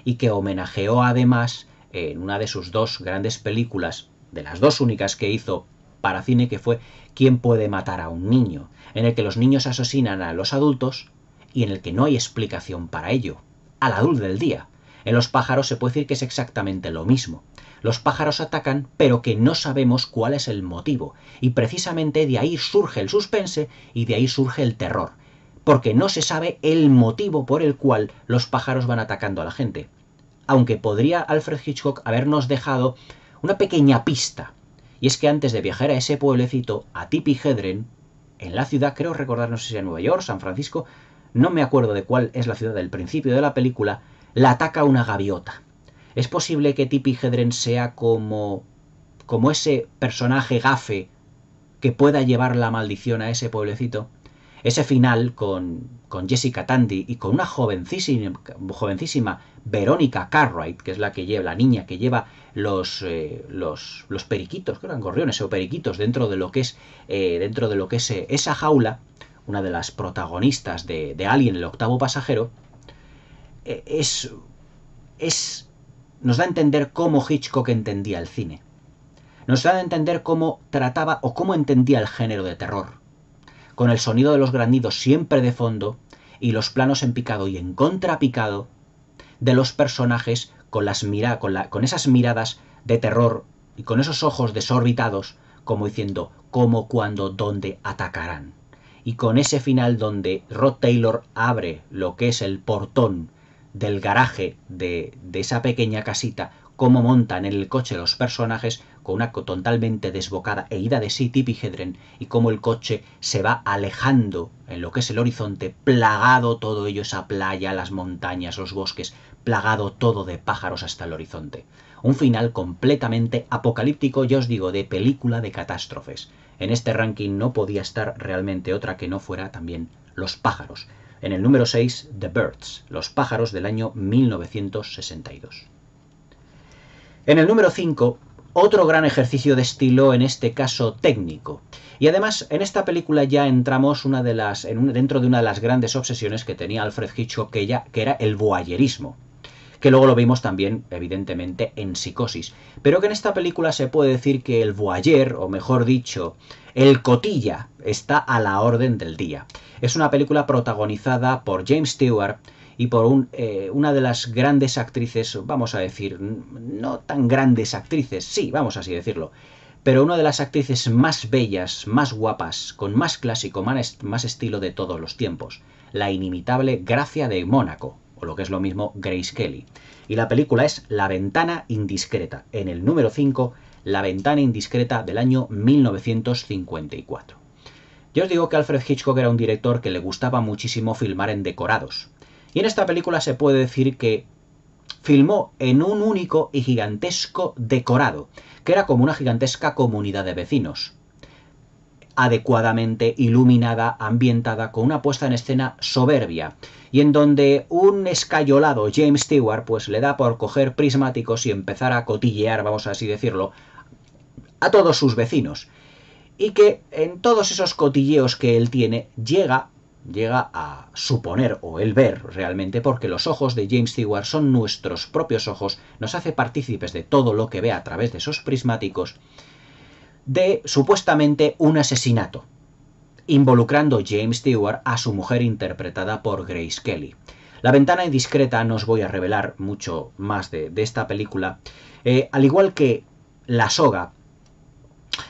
y que homenajeó además en una de sus dos grandes películas, de las dos únicas que hizo para cine, que fue ¿Quién puede matar a un niño? en el que los niños asesinan a los adultos y en el que no hay explicación para ello. al adulto del día. En los pájaros se puede decir que es exactamente lo mismo los pájaros atacan, pero que no sabemos cuál es el motivo. Y precisamente de ahí surge el suspense y de ahí surge el terror, porque no se sabe el motivo por el cual los pájaros van atacando a la gente. Aunque podría Alfred Hitchcock habernos dejado una pequeña pista, y es que antes de viajar a ese pueblecito, a Tipi Hedren, en la ciudad, creo recordar, no sé si es Nueva York, San Francisco, no me acuerdo de cuál es la ciudad del principio de la película, la ataca una gaviota. ¿Es posible que Tipi Hedren sea como, como ese personaje gafe que pueda llevar la maldición a ese pueblecito? Ese final con, con Jessica Tandy y con una jovencísima, jovencísima Verónica Cartwright, que es la que lleva, la niña que lleva los, eh, los, periquitos, que eran gorriones o periquitos, dentro de lo que es, eh, dentro de lo que es eh, esa jaula, una de las protagonistas de, de Alien, el octavo pasajero, es, es nos da a entender cómo Hitchcock entendía el cine. Nos da a entender cómo trataba o cómo entendía el género de terror. Con el sonido de los granidos siempre de fondo y los planos en picado y en contrapicado de los personajes con, con esas miradas de terror y con esos ojos desorbitados como diciendo cómo, cuándo, dónde atacarán. Y con ese final donde Rod Taylor abre lo que es el portón del garaje de, esa pequeña casita, cómo montan en el coche los personajes con una totalmente desbocada e ida de sí Tipigedren y cómo el coche se va alejando en lo que es el horizonte, plagado todo ello, esa playa, las montañas, los bosques, plagado todo de pájaros hasta el horizonte. Un final completamente apocalíptico, ya os digo, de película de catástrofes. En este ranking no podía estar realmente otra que no fuera también los pájaros. En el número 6, The Birds, Los pájaros del año 1962. En el número 5, otro gran ejercicio de estilo, en este caso técnico. Y además, en esta película ya entramos una de las, dentro de una de las grandes obsesiones que tenía Alfred Hitchcock, que, que era el voyeurismo, que luego lo vimos también, evidentemente, en Psicosis. Pero que en esta película se puede decir que el voyeur, o mejor dicho, el Cotilla está a la orden del día. Es una película protagonizada por James Stewart y por eh, una de las grandes actrices, vamos a decir, no tan grandes actrices, sí, vamos así decirlo, pero una de las actrices más bellas, más guapas, con más clásico, más estilo de todos los tiempos, la inimitable Gracia de Mónaco, o lo que es lo mismo Grace Kelly. Y la película es La ventana indiscreta, en el número 5 la ventana indiscreta del año 1954. Yo os digo que Alfred Hitchcock era un director que le gustaba muchísimo filmar en decorados. Y en esta película se puede decir que filmó en un único y gigantesco decorado, que era como una gigantesca comunidad de vecinos, adecuadamente iluminada, ambientada, con una puesta en escena soberbia, y en donde un escayolado James Stewart pues le da por coger prismáticos y empezar a cotillear, vamos a así decirlo, a todos sus vecinos. Y que en todos esos cotilleos que él tiene llega llega a suponer o el ver realmente, porque los ojos de James Stewart son nuestros propios ojos, nos hace partícipes de todo lo que ve a través de esos prismáticos, de supuestamente un asesinato, involucrando James Stewart a su mujer interpretada por Grace Kelly. La ventana indiscreta, no os voy a revelar mucho más de, esta película, eh, al igual que La soga,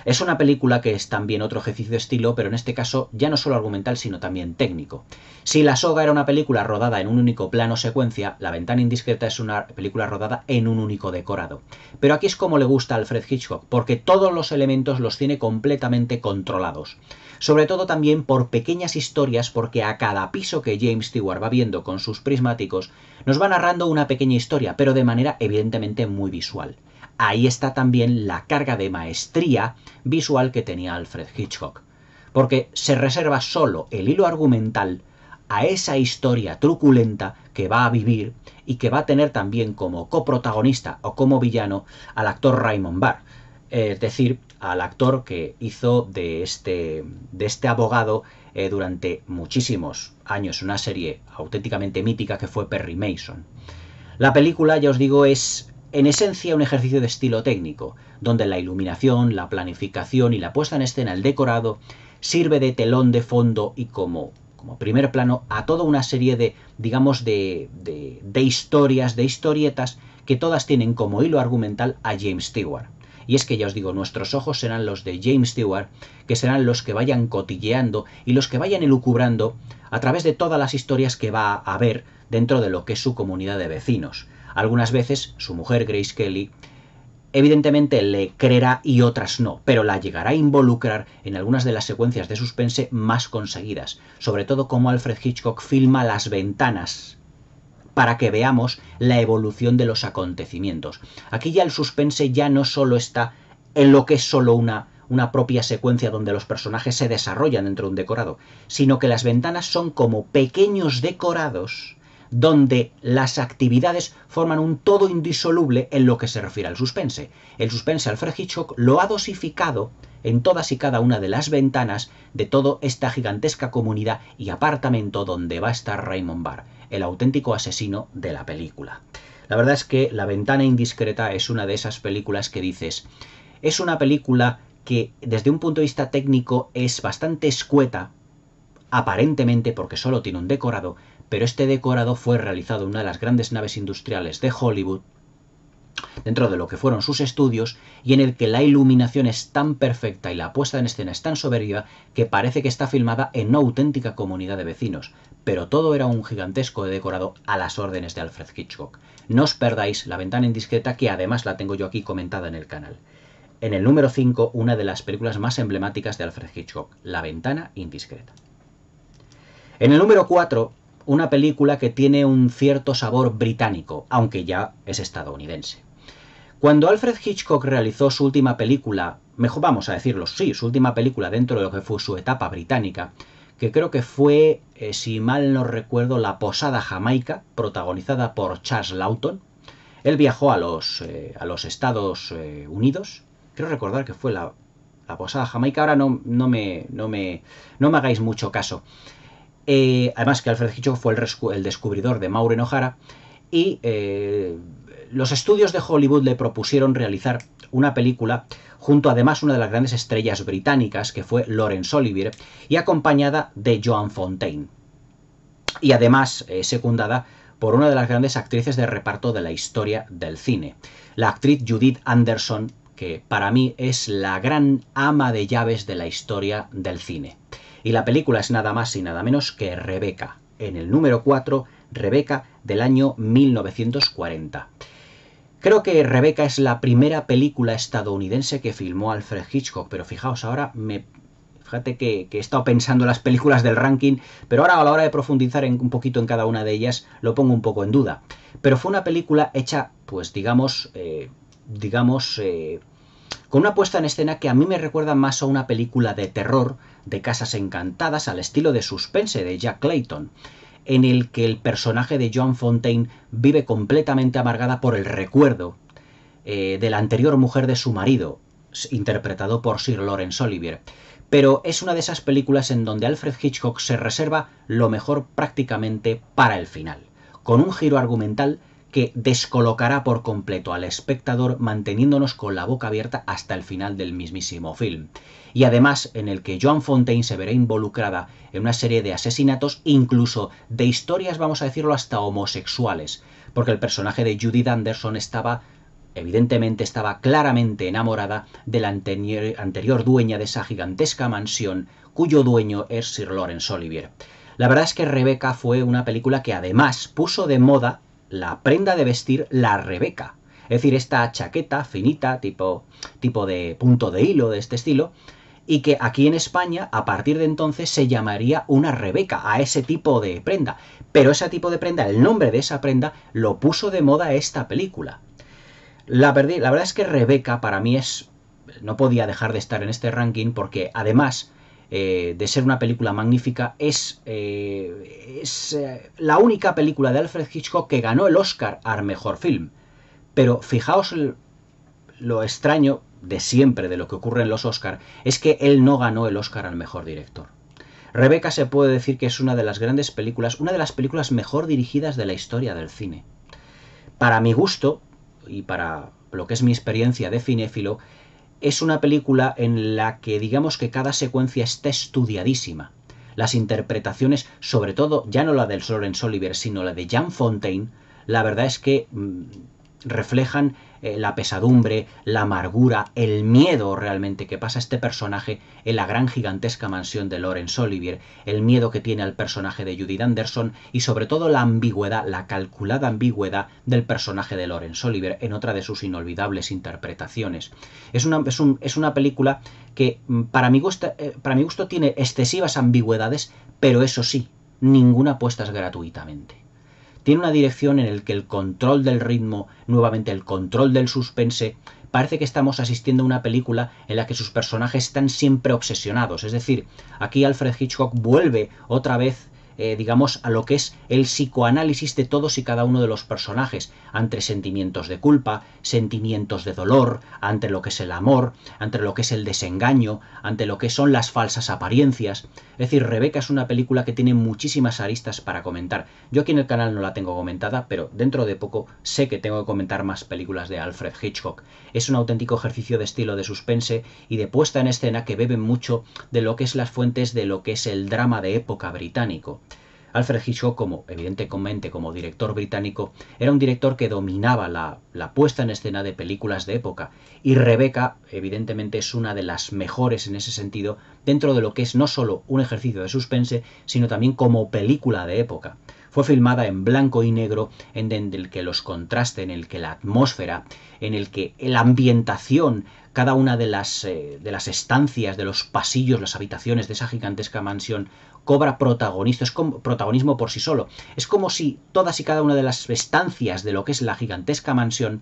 es una película que es también otro ejercicio de estilo, pero en este caso ya no solo argumental, sino también técnico. Si La Soga era una película rodada en un único plano secuencia, La Ventana Indiscreta es una película rodada en un único decorado. Pero aquí es como le gusta a Alfred Hitchcock, porque todos los elementos los tiene completamente controlados. Sobre todo también por pequeñas historias, porque a cada piso que James Stewart va viendo con sus prismáticos, nos va narrando una pequeña historia, pero de manera evidentemente muy visual ahí está también la carga de maestría visual que tenía Alfred Hitchcock, porque se reserva solo el hilo argumental a esa historia truculenta que va a vivir y que va a tener también como coprotagonista o como villano al actor Raymond Barr, es decir, al actor que hizo de este, de este abogado eh, durante muchísimos años una serie auténticamente mítica que fue Perry Mason. La película, ya os digo, es en esencia un ejercicio de estilo técnico, donde la iluminación, la planificación y la puesta en escena, el decorado, sirve de telón de fondo y como, primer plano a toda una serie de, digamos, de, de, de historias, de historietas, que todas tienen como hilo argumental a James Stewart. Y es que ya os digo, nuestros ojos serán los de James Stewart, que serán los que vayan cotilleando y los que vayan elucubrando a través de todas las historias que va a haber dentro de lo que es su comunidad de vecinos. Algunas veces su mujer Grace Kelly evidentemente le creerá y otras no, pero la llegará a involucrar en algunas de las secuencias de suspense más conseguidas, sobre todo como Alfred Hitchcock filma las ventanas para que veamos la evolución de los acontecimientos. Aquí ya el suspense ya no solo está en lo que es solo una, propia secuencia donde los personajes se desarrollan dentro de un decorado, sino que las ventanas son como pequeños decorados donde las actividades forman un todo indisoluble en lo que se refiere al suspense. El suspense Alfred Hitchcock lo ha dosificado en todas y cada una de las ventanas de toda esta gigantesca comunidad y apartamento donde va a estar Raymond Barr, el auténtico asesino de la película. La verdad es que La ventana indiscreta es una de esas películas que dices, es una película que desde un punto de vista técnico es bastante escueta, aparentemente porque solo tiene un decorado, pero este decorado fue realizado en una de las grandes naves industriales de Hollywood, dentro de lo que fueron sus estudios, y en el que la iluminación es tan perfecta y la puesta en escena es tan soberbia que parece que está filmada en una auténtica comunidad de vecinos, pero todo era un gigantesco decorado a las órdenes de Alfred Hitchcock. No os perdáis la ventana indiscreta que además la tengo yo aquí comentada en el canal. En el número 5, una de las películas más emblemáticas de Alfred Hitchcock, La ventana indiscreta. En el número 4, una película que tiene un cierto sabor británico, aunque ya es estadounidense. Cuando Alfred Hitchcock realizó su última película, mejor vamos a decirlo, sí, su última película dentro de lo que fue su etapa británica, que creo que fue, eh, si mal no recuerdo, La Posada Jamaica, protagonizada por Charles Lawton. Él viajó a los, eh, a los Estados eh, Unidos, creo recordar que fue la, la Posada Jamaica, ahora no, no, me, no, me, no me hagáis mucho caso. Eh, además que Alfred Hitchcock fue el, descubridor de Maureen O'Hara y eh, los estudios de Hollywood le propusieron realizar una película junto además una de las grandes estrellas británicas que fue Laurence Olivier y acompañada de Joan Fontaine y además eh, secundada por una de las grandes actrices de reparto de la historia del cine, la actriz Judith Anderson, que para mí es la gran ama de llaves de la historia del cine. Y la película es nada más y nada menos que Rebeca, en el número 4, Rebeca del año 1940. Creo que Rebeca es la primera película estadounidense que filmó Alfred Hitchcock, pero fijaos, ahora me. Fíjate que, he estado pensando en las películas del ranking, pero ahora a la hora de profundizar un poquito en cada una de ellas, lo pongo un poco en duda. Pero fue una película hecha, pues digamos, eh, digamos, eh, con una puesta en escena que a mí me recuerda más a una película de terror de Casas Encantadas al estilo de suspense de Jack Clayton, en el que el personaje de John Fontaine vive completamente amargada por el recuerdo eh, de la anterior mujer de su marido, interpretado por Sir Lawrence Olivier. Pero es una de esas películas en donde Alfred Hitchcock se reserva lo mejor prácticamente para el final, con un giro argumental que descolocará por completo al espectador manteniéndonos con la boca abierta hasta el final del mismísimo film. Y además en el que Joan Fontaine se verá involucrada en una serie de asesinatos, incluso de historias, vamos a decirlo, hasta homosexuales, porque el personaje de Judith Anderson estaba evidentemente estaba claramente enamorada de la anterior, anterior dueña de esa gigantesca mansión, cuyo dueño es Sir Lawrence Olivier. La verdad es que Rebeca fue una película que además puso de moda la prenda de vestir la Rebeca. Es decir, esta chaqueta finita, tipo, tipo de punto de hilo de este estilo, y que aquí en España, a partir de entonces, se llamaría una Rebeca a ese tipo de prenda. Pero ese tipo de prenda, el nombre de esa prenda, lo puso de moda esta película. La, verdad es que Rebeca para mí es. No podía dejar de estar en este ranking porque además eh, de ser una película magnífica, es, eh, es eh, la única película de Alfred Hitchcock que ganó el Oscar al mejor film. Pero fijaos lo extraño de siempre de lo que ocurre en los Oscars, es que él no ganó el Oscar al mejor director. Rebeca se puede decir que es una de las grandes películas, una de las películas mejor dirigidas de la historia del cine. Para mi gusto, y para lo que es mi experiencia de cinéfilo, es una película en la que digamos que cada secuencia está estudiadísima. Las interpretaciones, sobre todo ya no la del soren Oliver, sino la de Jan Fontaine, la verdad es que mm, reflejan eh, la pesadumbre, la amargura, el miedo realmente que pasa este personaje en la gran gigantesca mansión de Laurence Olivier, el miedo que tiene al personaje de Judith Anderson y sobre todo la ambigüedad, la calculada ambigüedad del personaje de Laurence Olivier en otra de sus inolvidables interpretaciones. Es una, es una película que mm, para mi, gusto, eh, para mi gusto tiene excesivas ambigüedades, pero eso sí, ninguna puesta gratuitamente tiene una dirección en el que el control del ritmo, nuevamente el control del suspense, parece que estamos asistiendo a una película en la que sus personajes están siempre obsesionados. Es decir, aquí Alfred Hitchcock vuelve otra vez eh, digamos, a lo que es el psicoanálisis de todos y cada uno de los personajes, ante sentimientos de culpa, sentimientos de dolor, ante lo que es el amor, ante lo que es el desengaño, ante lo que son las falsas apariencias. Es decir, Rebeca es una película que tiene muchísimas aristas para comentar. Yo aquí en el canal no la tengo comentada, pero dentro de poco sé que tengo que comentar más películas de Alfred Hitchcock. Es un auténtico ejercicio de estilo de suspense y de puesta en escena que beben mucho de lo que es las fuentes de lo que es el drama de época británico. Alfred Hitchcock, como evidentemente como director británico, era un director que dominaba la, puesta en escena de películas de época y Rebeca, evidentemente es una de las mejores en ese sentido dentro de lo que es no solo un ejercicio de suspense, sino también como película de época fue filmada en blanco y negro, en el que los contrastes, en el que la atmósfera, en el que la ambientación, cada una de las, eh, de las estancias, de los pasillos, las habitaciones de esa gigantesca mansión cobra protagonismo, es como, protagonismo por sí solo. Es como si todas y cada una de las estancias de lo que es la gigantesca mansión,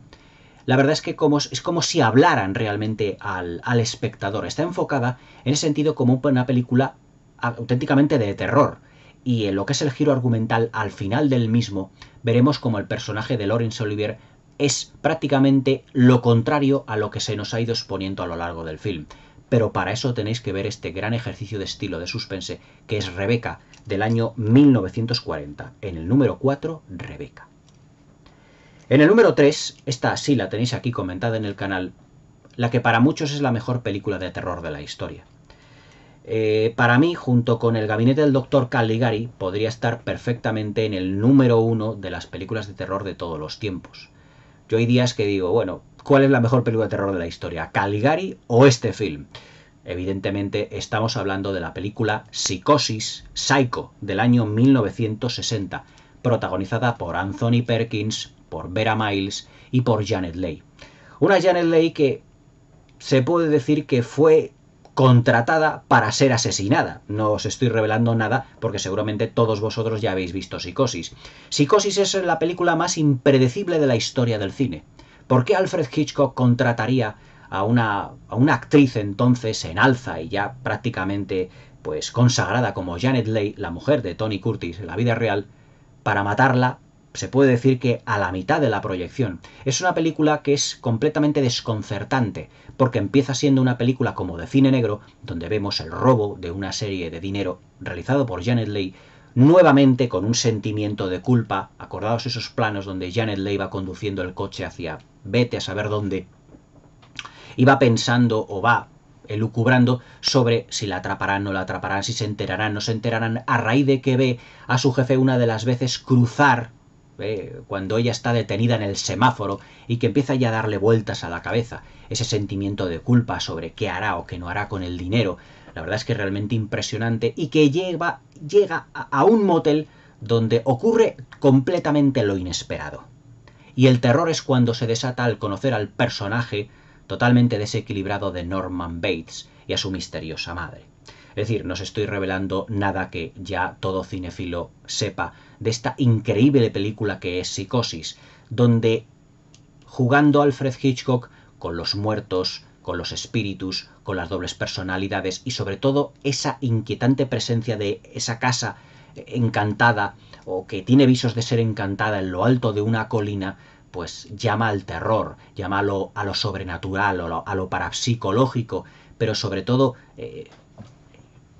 la verdad es que como, es como si hablaran realmente al, al espectador. Está enfocada en ese sentido como una película auténticamente de terror. Y en lo que es el giro argumental al final del mismo, veremos como el personaje de Laurence Olivier es prácticamente lo contrario a lo que se nos ha ido exponiendo a lo largo del film pero para eso tenéis que ver este gran ejercicio de estilo de suspense que es Rebeca del año 1940. En el número 4, Rebeca. En el número 3, esta sí la tenéis aquí comentada en el canal, la que para muchos es la mejor película de terror de la historia. Eh, para mí, junto con El gabinete del doctor Caligari, podría estar perfectamente en el número 1 de las películas de terror de todos los tiempos. Yo hay días que digo, bueno, ¿Cuál es la mejor película de terror de la historia? ¿Caligari o este film? Evidentemente estamos hablando de la película Psicosis Psycho del año 1960, protagonizada por Anthony Perkins, por Vera Miles y por Janet Leigh. Una Janet Leigh que se puede decir que fue contratada para ser asesinada. No os estoy revelando nada porque seguramente todos vosotros ya habéis visto Psicosis. Psicosis es la película más impredecible de la historia del cine. ¿Por qué Alfred Hitchcock contrataría a una, a una actriz entonces en alza y ya prácticamente pues consagrada como Janet Leigh, la mujer de Tony Curtis en la vida real, para matarla se puede decir que a la mitad de la proyección. Es una película que es completamente desconcertante, porque empieza siendo una película como de cine negro, donde vemos el robo de una serie de dinero realizado por Janet Leigh nuevamente con un sentimiento de culpa, acordados esos planos donde Janet Leigh va conduciendo el coche hacia vete a saber dónde, y va pensando o va elucubrando sobre si la atraparán, no la atraparán, si se enterarán, no se enterarán, a raíz de que ve a su jefe una de las veces cruzar cuando ella está detenida en el semáforo y que empieza ya a darle vueltas a la cabeza, ese sentimiento de culpa sobre qué hará o qué no hará con el dinero, la verdad es que es realmente impresionante y que lleva, llega a, un motel donde ocurre completamente lo inesperado. Y el terror es cuando se desata al conocer al personaje totalmente desequilibrado de Norman Bates y a su misteriosa madre. Es decir, no os estoy revelando nada que ya todo cinefilo sepa de esta increíble película que es Psicosis, donde jugando Alfred Hitchcock con los muertos, con los espíritus, con las dobles personalidades y sobre todo esa inquietante presencia de esa casa encantada o que tiene visos de ser encantada en lo alto de una colina, pues llama al terror, llama a lo, sobrenatural, a lo, a lo, parapsicológico, pero sobre todo eh,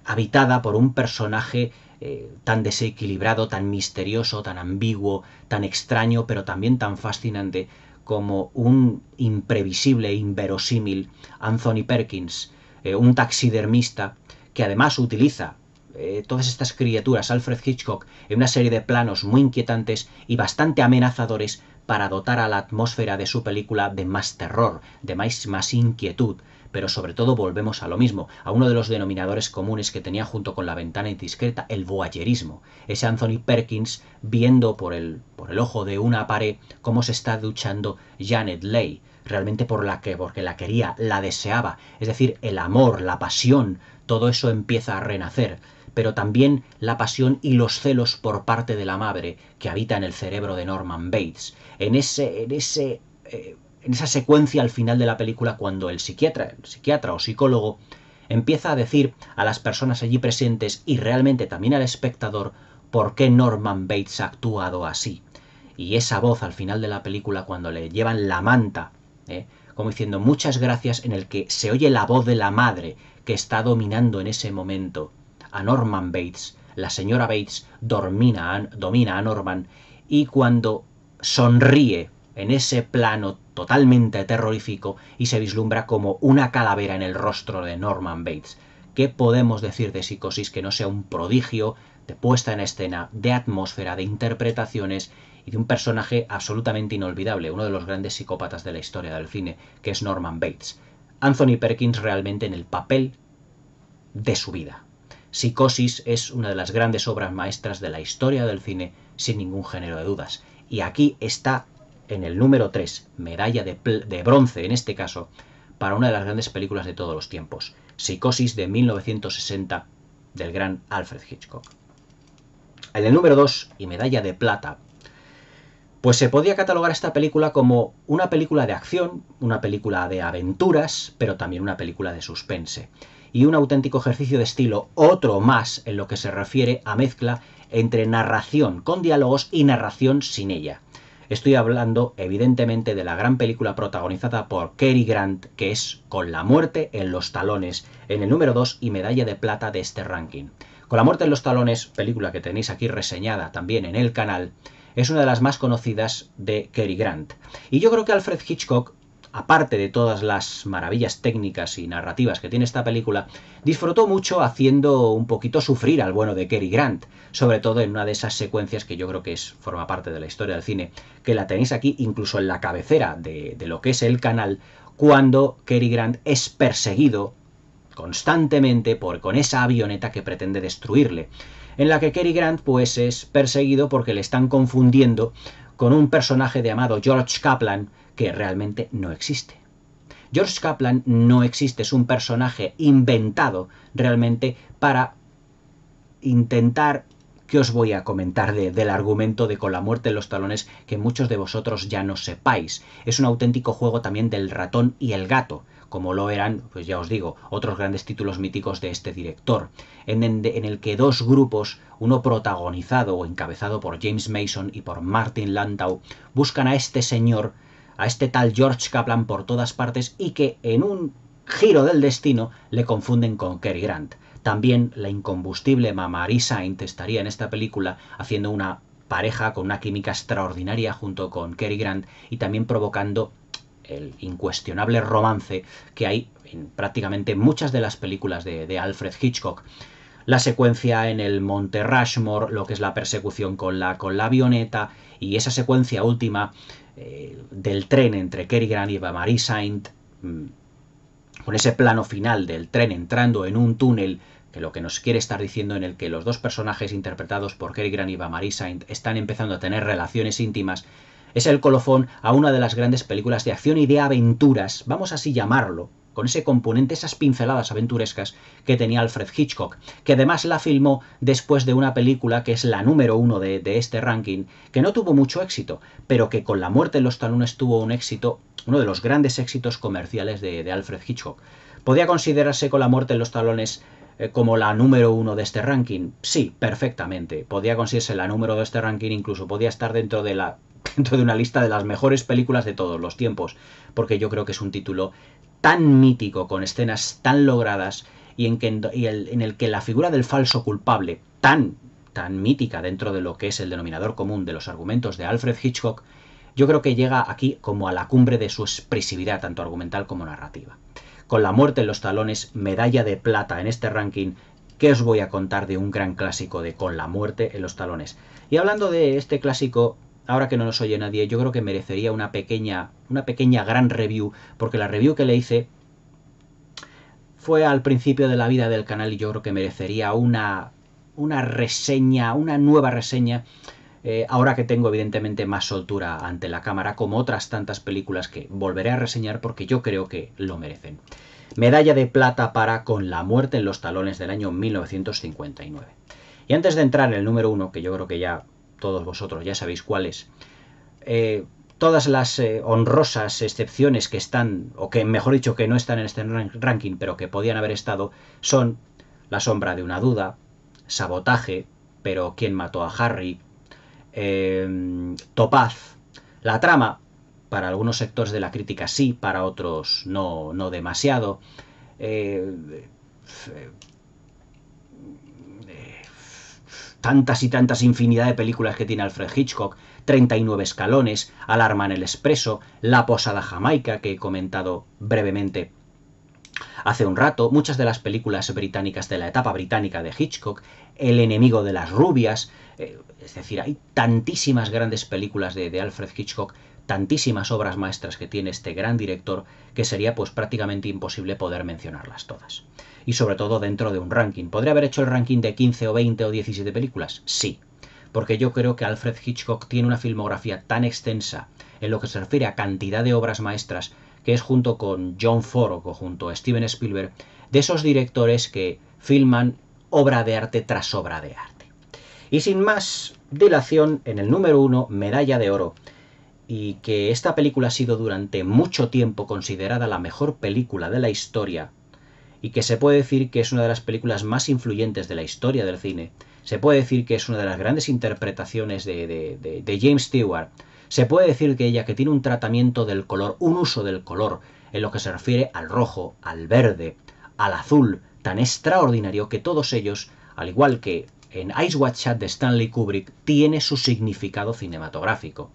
habitada por un personaje eh, tan desequilibrado, tan misterioso, tan ambiguo, tan extraño, pero también tan fascinante como un imprevisible, e inverosímil Anthony Perkins, eh, un taxidermista que además utiliza eh, todas estas criaturas, Alfred Hitchcock, en una serie de planos muy inquietantes y bastante amenazadores para dotar a la atmósfera de su película de más terror, de más inquietud, pero sobre todo volvemos a lo mismo, a uno de los denominadores comunes que tenía junto con la ventana indiscreta, el voyerismo. Ese Anthony Perkins viendo por el, por el ojo de una pared cómo se está duchando Janet Leigh, realmente por la que, porque la quería, la deseaba. Es decir, el amor, la pasión, todo eso empieza a renacer pero también la pasión y los celos por parte de la madre que habita en el cerebro de Norman Bates. En ese, en ese eh, en esa secuencia al final de la película cuando el psiquiatra, el psiquiatra o psicólogo empieza a decir a las personas allí presentes y realmente también al espectador por qué Norman Bates ha actuado así. Y esa voz al final de la película cuando le llevan la manta, ¿eh? como diciendo muchas gracias en el que se oye la voz de la madre que está dominando en ese momento a Norman Bates. La señora Bates domina a, domina a Norman y cuando sonríe en ese plano totalmente terrorífico y se vislumbra como una calavera en el rostro de Norman Bates. ¿Qué podemos decir de psicosis que no sea un prodigio de puesta en escena, de atmósfera, de interpretaciones y de un personaje absolutamente inolvidable, uno de los grandes psicópatas de la historia del cine, que es Norman Bates? Anthony Perkins realmente en el papel de su vida. Psicosis es una de las grandes obras maestras de la historia del cine, sin ningún género de dudas. Y aquí está en el número 3, medalla de, bronce en este caso, para una de las grandes películas de todos los tiempos, Psicosis de 1960 del gran Alfred Hitchcock. En el número 2, y medalla de plata, pues se podía catalogar esta película como una película de acción, una película de aventuras, pero también una película de suspense. Y un auténtico ejercicio de estilo, otro más en lo que se refiere a mezcla entre narración con diálogos y narración sin ella Estoy hablando evidentemente de la gran película protagonizada por Cary Grant, que es Con la muerte en los talones, en el número 2 y medalla de plata de este ranking. Con la muerte en los talones, película que tenéis aquí reseñada también en el canal, es una de las más conocidas de Cary Grant. Y yo creo que Alfred Hitchcock aparte de todas las maravillas técnicas y narrativas que tiene esta película, disfrutó mucho haciendo un poquito sufrir al bueno de kerry Grant, sobre todo en una de esas secuencias que yo creo que es, forma parte de la historia del cine, que la tenéis aquí incluso en la cabecera de, lo que es el canal, cuando kerry Grant es perseguido constantemente por con esa avioneta que pretende destruirle, en la que kerry Grant pues es perseguido porque le están confundiendo con un personaje llamado George Kaplan que realmente no existe. George Kaplan no existe, es un personaje inventado realmente para intentar que os voy a comentar del argumento de con la muerte en los talones que muchos de vosotros ya no sepáis. Es un auténtico juego también del ratón y el gato, como lo eran, pues ya os digo, otros grandes títulos míticos de este director, en el que dos grupos, uno protagonizado o encabezado por James Mason y por Martin Landau, buscan a este señor a este tal George Kaplan por todas partes y que en un giro del destino le confunden con Kerry Grant. También la incombustible Mamari Saint estaría en esta película haciendo una pareja con una química extraordinaria junto con Cary Grant y también provocando el incuestionable romance que hay en prácticamente muchas de las películas de, Alfred Hitchcock la secuencia en el Monte Rushmore, lo que es la persecución con la, con la avioneta y esa secuencia última eh, del tren entre Kerrigan y Marie Saint, mm, con ese plano final del tren entrando en un túnel que lo que nos quiere estar diciendo en el que los dos personajes interpretados por Kerrigan y Marie Saint están empezando a tener relaciones íntimas, es el colofón a una de las grandes películas de acción y de aventuras, vamos así llamarlo, con ese componente, esas pinceladas aventurescas que tenía Alfred Hitchcock, que además la filmó después de una película que es la número uno de, este ranking, que no tuvo mucho éxito, pero que con La muerte en los talones tuvo un éxito, uno de los grandes éxitos comerciales de, Alfred Hitchcock. ¿Podía considerarse con La muerte en los talones eh, como la número uno de este ranking? Sí, perfectamente. Podía considerarse la número de este ranking, incluso podía estar dentro de la dentro de una lista de las mejores películas de todos los tiempos, porque yo creo que es un título tan mítico, con escenas tan logradas y en, el, que la figura del falso culpable, tan, tan mítica dentro de lo que es el denominador común de los argumentos de Alfred Hitchcock, yo creo que llega aquí como a la cumbre de su expresividad, tanto argumental como narrativa. Con la muerte en los talones, medalla de plata en este ranking, ¿qué os voy a contar de un gran clásico de Con la muerte en los talones? Y hablando de este clásico, ahora que no nos oye nadie, yo creo que merecería una pequeña, una pequeña gran review, porque la review que le hice fue al principio de la vida del canal y yo creo que merecería una, una reseña, una nueva reseña, eh, ahora que tengo evidentemente más soltura ante la cámara, como otras tantas películas que volveré a reseñar porque yo creo que lo merecen. Medalla de plata para Con la muerte en los talones del año 1959. Y antes de entrar en el número uno, que yo creo que ya todos vosotros ya sabéis cuáles, eh, todas las eh, honrosas excepciones que están, o que mejor dicho que no están en este ranking, pero que podían haber estado, son la sombra de una duda, sabotaje, pero quién mató a Harry, em, topaz, la trama, para algunos sectores de la crítica sí, para otros no, no demasiado. Eh, tantas y tantas infinidad de películas que tiene Alfred Hitchcock, 39 escalones, Alarma en el Expreso, La Posada Jamaica, que he comentado brevemente hace un rato, muchas de las películas británicas de la etapa británica de Hitchcock, El enemigo de las rubias, eh, es decir, hay tantísimas grandes películas de, de Alfred Hitchcock tantísimas obras maestras que tiene este gran director que sería pues prácticamente imposible poder mencionarlas todas y sobre todo dentro de un ranking. ¿Podría haber hecho el ranking de 15 o 20 o 17 películas? Sí, porque yo creo que Alfred Hitchcock tiene una filmografía tan extensa en lo que se refiere a cantidad de obras maestras que es junto con John Ford o junto a Steven Spielberg, de esos directores que filman obra de arte tras obra de arte. Y sin más dilación, en el número 1, Medalla de Oro, y que esta película ha sido durante mucho tiempo considerada la mejor película de la historia, y que se puede decir que es una de las películas más influyentes de la historia del cine. Se puede decir que es una de las grandes interpretaciones de, de, James Stewart. Se puede decir que ella que tiene un tratamiento del color, un uso del color, en lo que se refiere al rojo, al verde, al azul, tan extraordinario que todos ellos, al igual que en Ice Watch Chat de Stanley Kubrick, tiene su significado cinematográfico.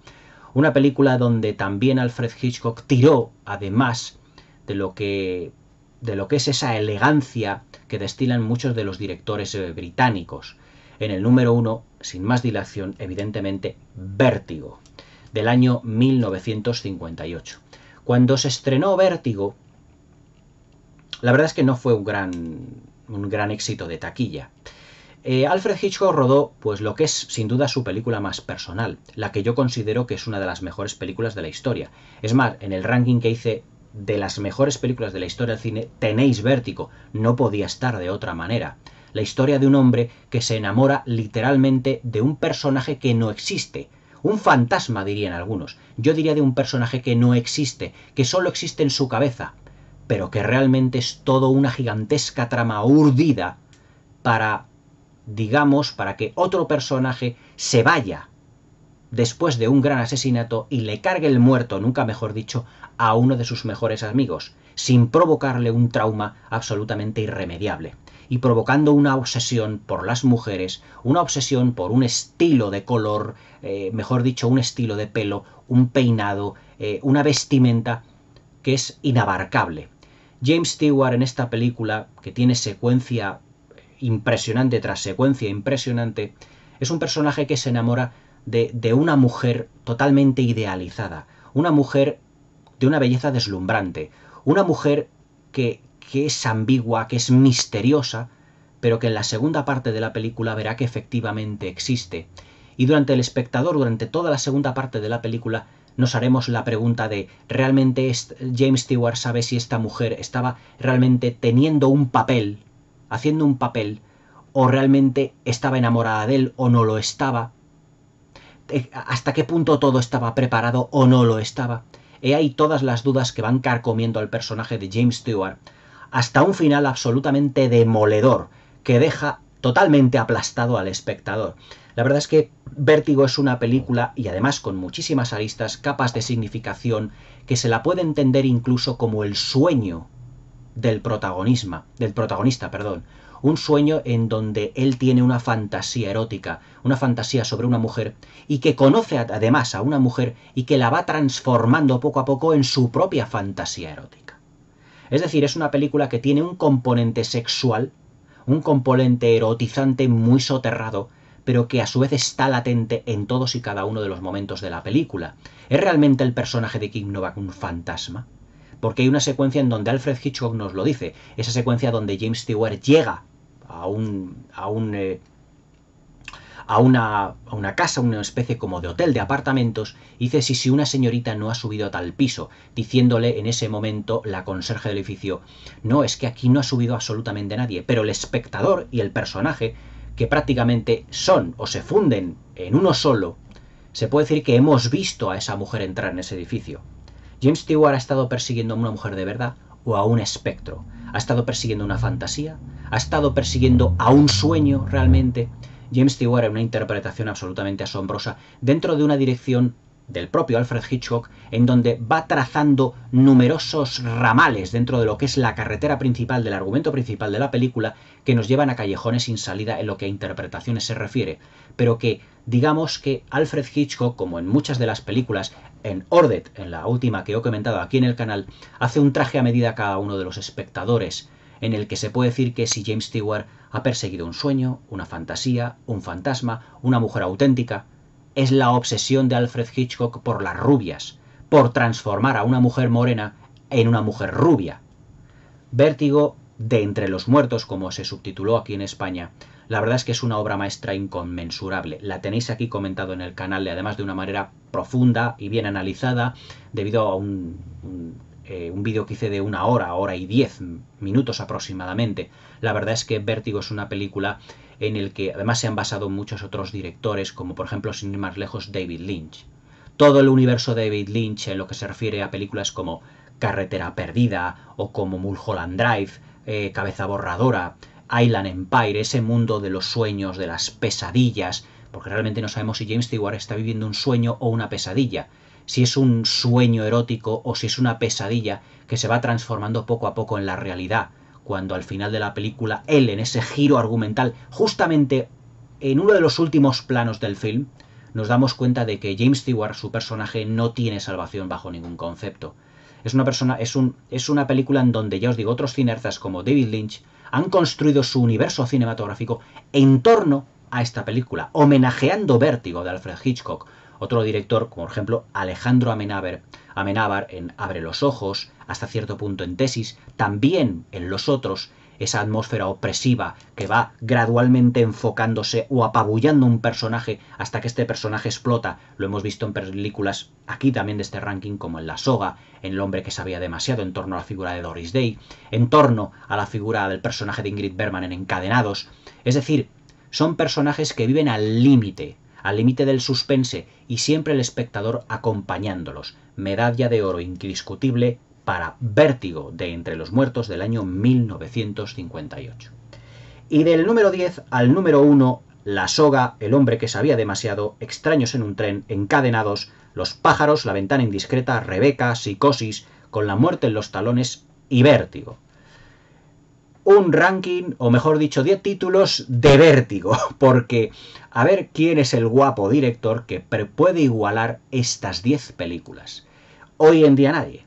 Una película donde también Alfred Hitchcock tiró, además de lo que de lo que es esa elegancia que destilan muchos de los directores eh, británicos. En el número uno, sin más dilación, evidentemente, Vértigo, del año 1958. Cuando se estrenó Vértigo, la verdad es que no fue un gran, un gran éxito de taquilla. Eh, Alfred Hitchcock rodó, pues lo que es sin duda su película más personal, la que yo considero que es una de las mejores películas de la historia. Es más, en el ranking que hice de las mejores películas de la historia del cine, tenéis vértigo. No podía estar de otra manera. La historia de un hombre que se enamora literalmente de un personaje que no existe. Un fantasma, dirían algunos. Yo diría de un personaje que no existe, que solo existe en su cabeza, pero que realmente es todo una gigantesca trama urdida para, digamos, para que otro personaje se vaya después de un gran asesinato y le cargue el muerto, nunca mejor dicho, a uno de sus mejores amigos, sin provocarle un trauma absolutamente irremediable y provocando una obsesión por las mujeres, una obsesión por un estilo de color, eh, mejor dicho, un estilo de pelo, un peinado, eh, una vestimenta que es inabarcable. James Stewart en esta película, que tiene secuencia impresionante tras secuencia impresionante, es un personaje que se enamora de, una mujer totalmente idealizada, una mujer de una belleza deslumbrante, una mujer que, que es ambigua, que es misteriosa, pero que en la segunda parte de la película verá que efectivamente existe. Y durante el espectador, durante toda la segunda parte de la película, nos haremos la pregunta de ¿realmente James Stewart sabe si esta mujer estaba realmente teniendo un papel, haciendo un papel, o realmente estaba enamorada de él o no lo estaba? Eh, hasta qué punto todo estaba preparado o no lo estaba. He ahí todas las dudas que van carcomiendo al personaje de James Stewart, hasta un final absolutamente demoledor, que deja totalmente aplastado al espectador. La verdad es que Vértigo es una película, y además con muchísimas aristas, capas de significación, que se la puede entender incluso como el sueño del protagonista, del protagonista, perdón, un sueño en donde él tiene una fantasía erótica, una fantasía sobre una mujer, y que conoce además a una mujer y que la va transformando poco a poco en su propia fantasía erótica. Es decir, es una película que tiene un componente sexual, un componente erotizante muy soterrado, pero que a su vez está latente en todos y cada uno de los momentos de la película. ¿Es realmente el personaje de Kim Novak un fantasma? porque hay una secuencia en donde Alfred Hitchcock nos lo dice, esa secuencia donde James Stewart llega a un... A un eh, a una, a una, casa, una especie como de hotel de apartamentos, y dice si, si una señorita no ha subido a tal piso, diciéndole en ese momento la conserje del edificio, no, es que aquí no ha subido absolutamente nadie, pero el espectador y el personaje, que prácticamente son o se funden en uno solo, se puede decir que hemos visto a esa mujer entrar en ese edificio. James Stewart ha estado persiguiendo a una mujer de verdad o a un espectro. Ha estado persiguiendo una fantasía, ha estado persiguiendo a un sueño realmente. James Stewart es una interpretación absolutamente asombrosa dentro de una dirección del propio Alfred Hitchcock, en donde va trazando numerosos ramales dentro de lo que es la carretera principal del argumento principal de la película, que nos llevan a callejones sin salida en lo que a interpretaciones se refiere, pero que digamos que Alfred Hitchcock, como en muchas de las películas, en Ordet, en la última que he comentado aquí en el canal, hace un traje a medida a cada uno de los espectadores, en el que se puede decir que si James Stewart ha perseguido un sueño, una fantasía, un fantasma, una mujer auténtica, es la obsesión de Alfred Hitchcock por las rubias, por transformar a una mujer morena en una mujer rubia. Vértigo de entre los muertos, como se subtituló aquí en España. La verdad es que es una obra maestra inconmensurable. La tenéis aquí comentado en el canal, además de una manera profunda y bien analizada, debido a eh, un, vídeo que hice de una hora, hora y diez minutos aproximadamente. La verdad es que Vértigo es una película en el que además se han basado muchos otros directores, como por ejemplo, sin ir más lejos, David Lynch. Todo el universo de David Lynch en lo que se refiere a películas como Carretera Perdida o como Mulholland Drive eh, cabeza Borradora, Island Empire, ese mundo de los sueños, de las pesadillas, porque realmente no sabemos si James Stewart está viviendo un sueño o una pesadilla, si es un sueño erótico o si es una pesadilla que se va transformando poco a poco en la realidad, cuando al final de la película él, en ese giro argumental, justamente en uno de los últimos planos del film, nos damos cuenta de que James Stewart, su personaje, no tiene salvación bajo ningún concepto es una persona, es, un, es una película en donde, ya os digo, otros cineastas como David Lynch han construido su universo cinematográfico en torno a esta película, homenajeando Vértigo de Alfred Hitchcock. Otro director, como por ejemplo Alejandro Amenábar, Amenábar en Abre los ojos, hasta cierto punto en Tesis, también en Los otros, esa atmósfera opresiva que va gradualmente enfocándose o apabullando un personaje hasta que este personaje explota. Lo hemos visto en películas aquí también de este ranking como en La Soga, en El hombre que sabía demasiado en torno a la figura de Doris Day, en torno a la figura del personaje de Ingrid Berman en Encadenados. Es decir, son personajes que viven al límite, al límite del suspense y siempre el espectador acompañándolos. Medalla de oro indiscutible para Vértigo de Entre los Muertos del año 1958. Y del número 10 al número 1, La soga, El hombre que sabía demasiado, Extraños en un tren, Encadenados, Los pájaros, La ventana indiscreta, Rebeca, Psicosis, Con la muerte en los talones y Vértigo. Un ranking, o mejor dicho, 10 títulos de vértigo, porque a ver quién es el guapo director que puede igualar estas 10 películas. Hoy en día nadie.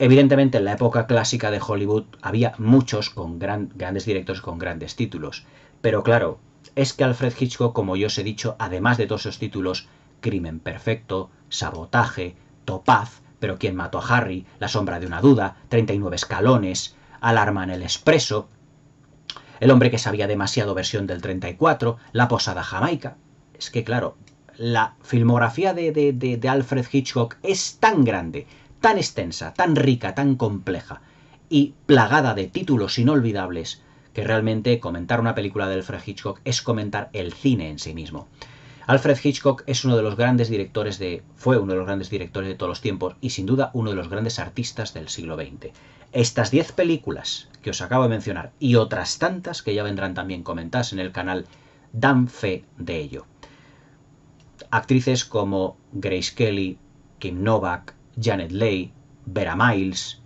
Evidentemente en la época clásica de Hollywood había muchos con grandes directores con grandes títulos, pero claro, es que Alfred Hitchcock, como yo os he dicho, además de todos esos títulos, Crimen Perfecto, Sabotaje, Topaz, Pero quién mató a Harry, La sombra de una duda, 39 escalones, Alarma en el expreso, El hombre que sabía demasiado versión del 34, La posada jamaica. Es que claro, la filmografía de Alfred Hitchcock es tan grande tan extensa, tan rica, tan compleja y plagada de títulos inolvidables que realmente comentar una película de Alfred Hitchcock es comentar el cine en sí mismo. Alfred Hitchcock es uno de los grandes directores de. fue uno de los grandes directores de todos los tiempos y sin duda uno de los grandes artistas del siglo XX. Estas 10 películas que os acabo de mencionar y otras tantas que ya vendrán también comentadas en el canal dan fe de ello. Actrices como Grace Kelly, Kim Novak, Janet Leigh, Vera Miles,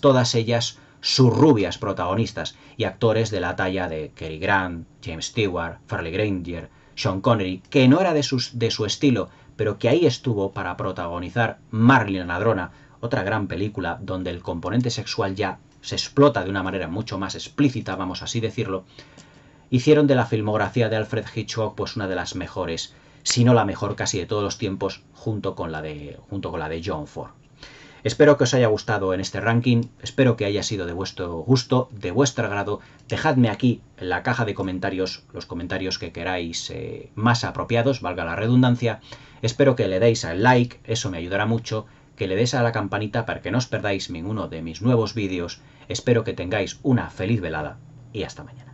todas ellas sus rubias protagonistas y actores de la talla de Cary Grant, James Stewart, Farley Granger, Sean Connery, que no era de, de su estilo, pero que ahí estuvo para protagonizar Marlene Ladrona, otra gran película donde el componente sexual ya se explota de una manera mucho más explícita, vamos así decirlo, hicieron de la filmografía de Alfred Hitchcock pues una de las mejores sino la mejor casi de todos los tiempos, junto con la de, junto con la de John Ford. Espero que os haya gustado en este ranking, espero que haya sido de vuestro gusto, de vuestro agrado. Dejadme aquí en la caja de comentarios los comentarios que queráis eh, más apropiados, valga la redundancia. Espero que le deis al like, eso me ayudará mucho, que le deis a la campanita para que no os perdáis ninguno de mis nuevos vídeos. Espero que tengáis una feliz velada y hasta mañana.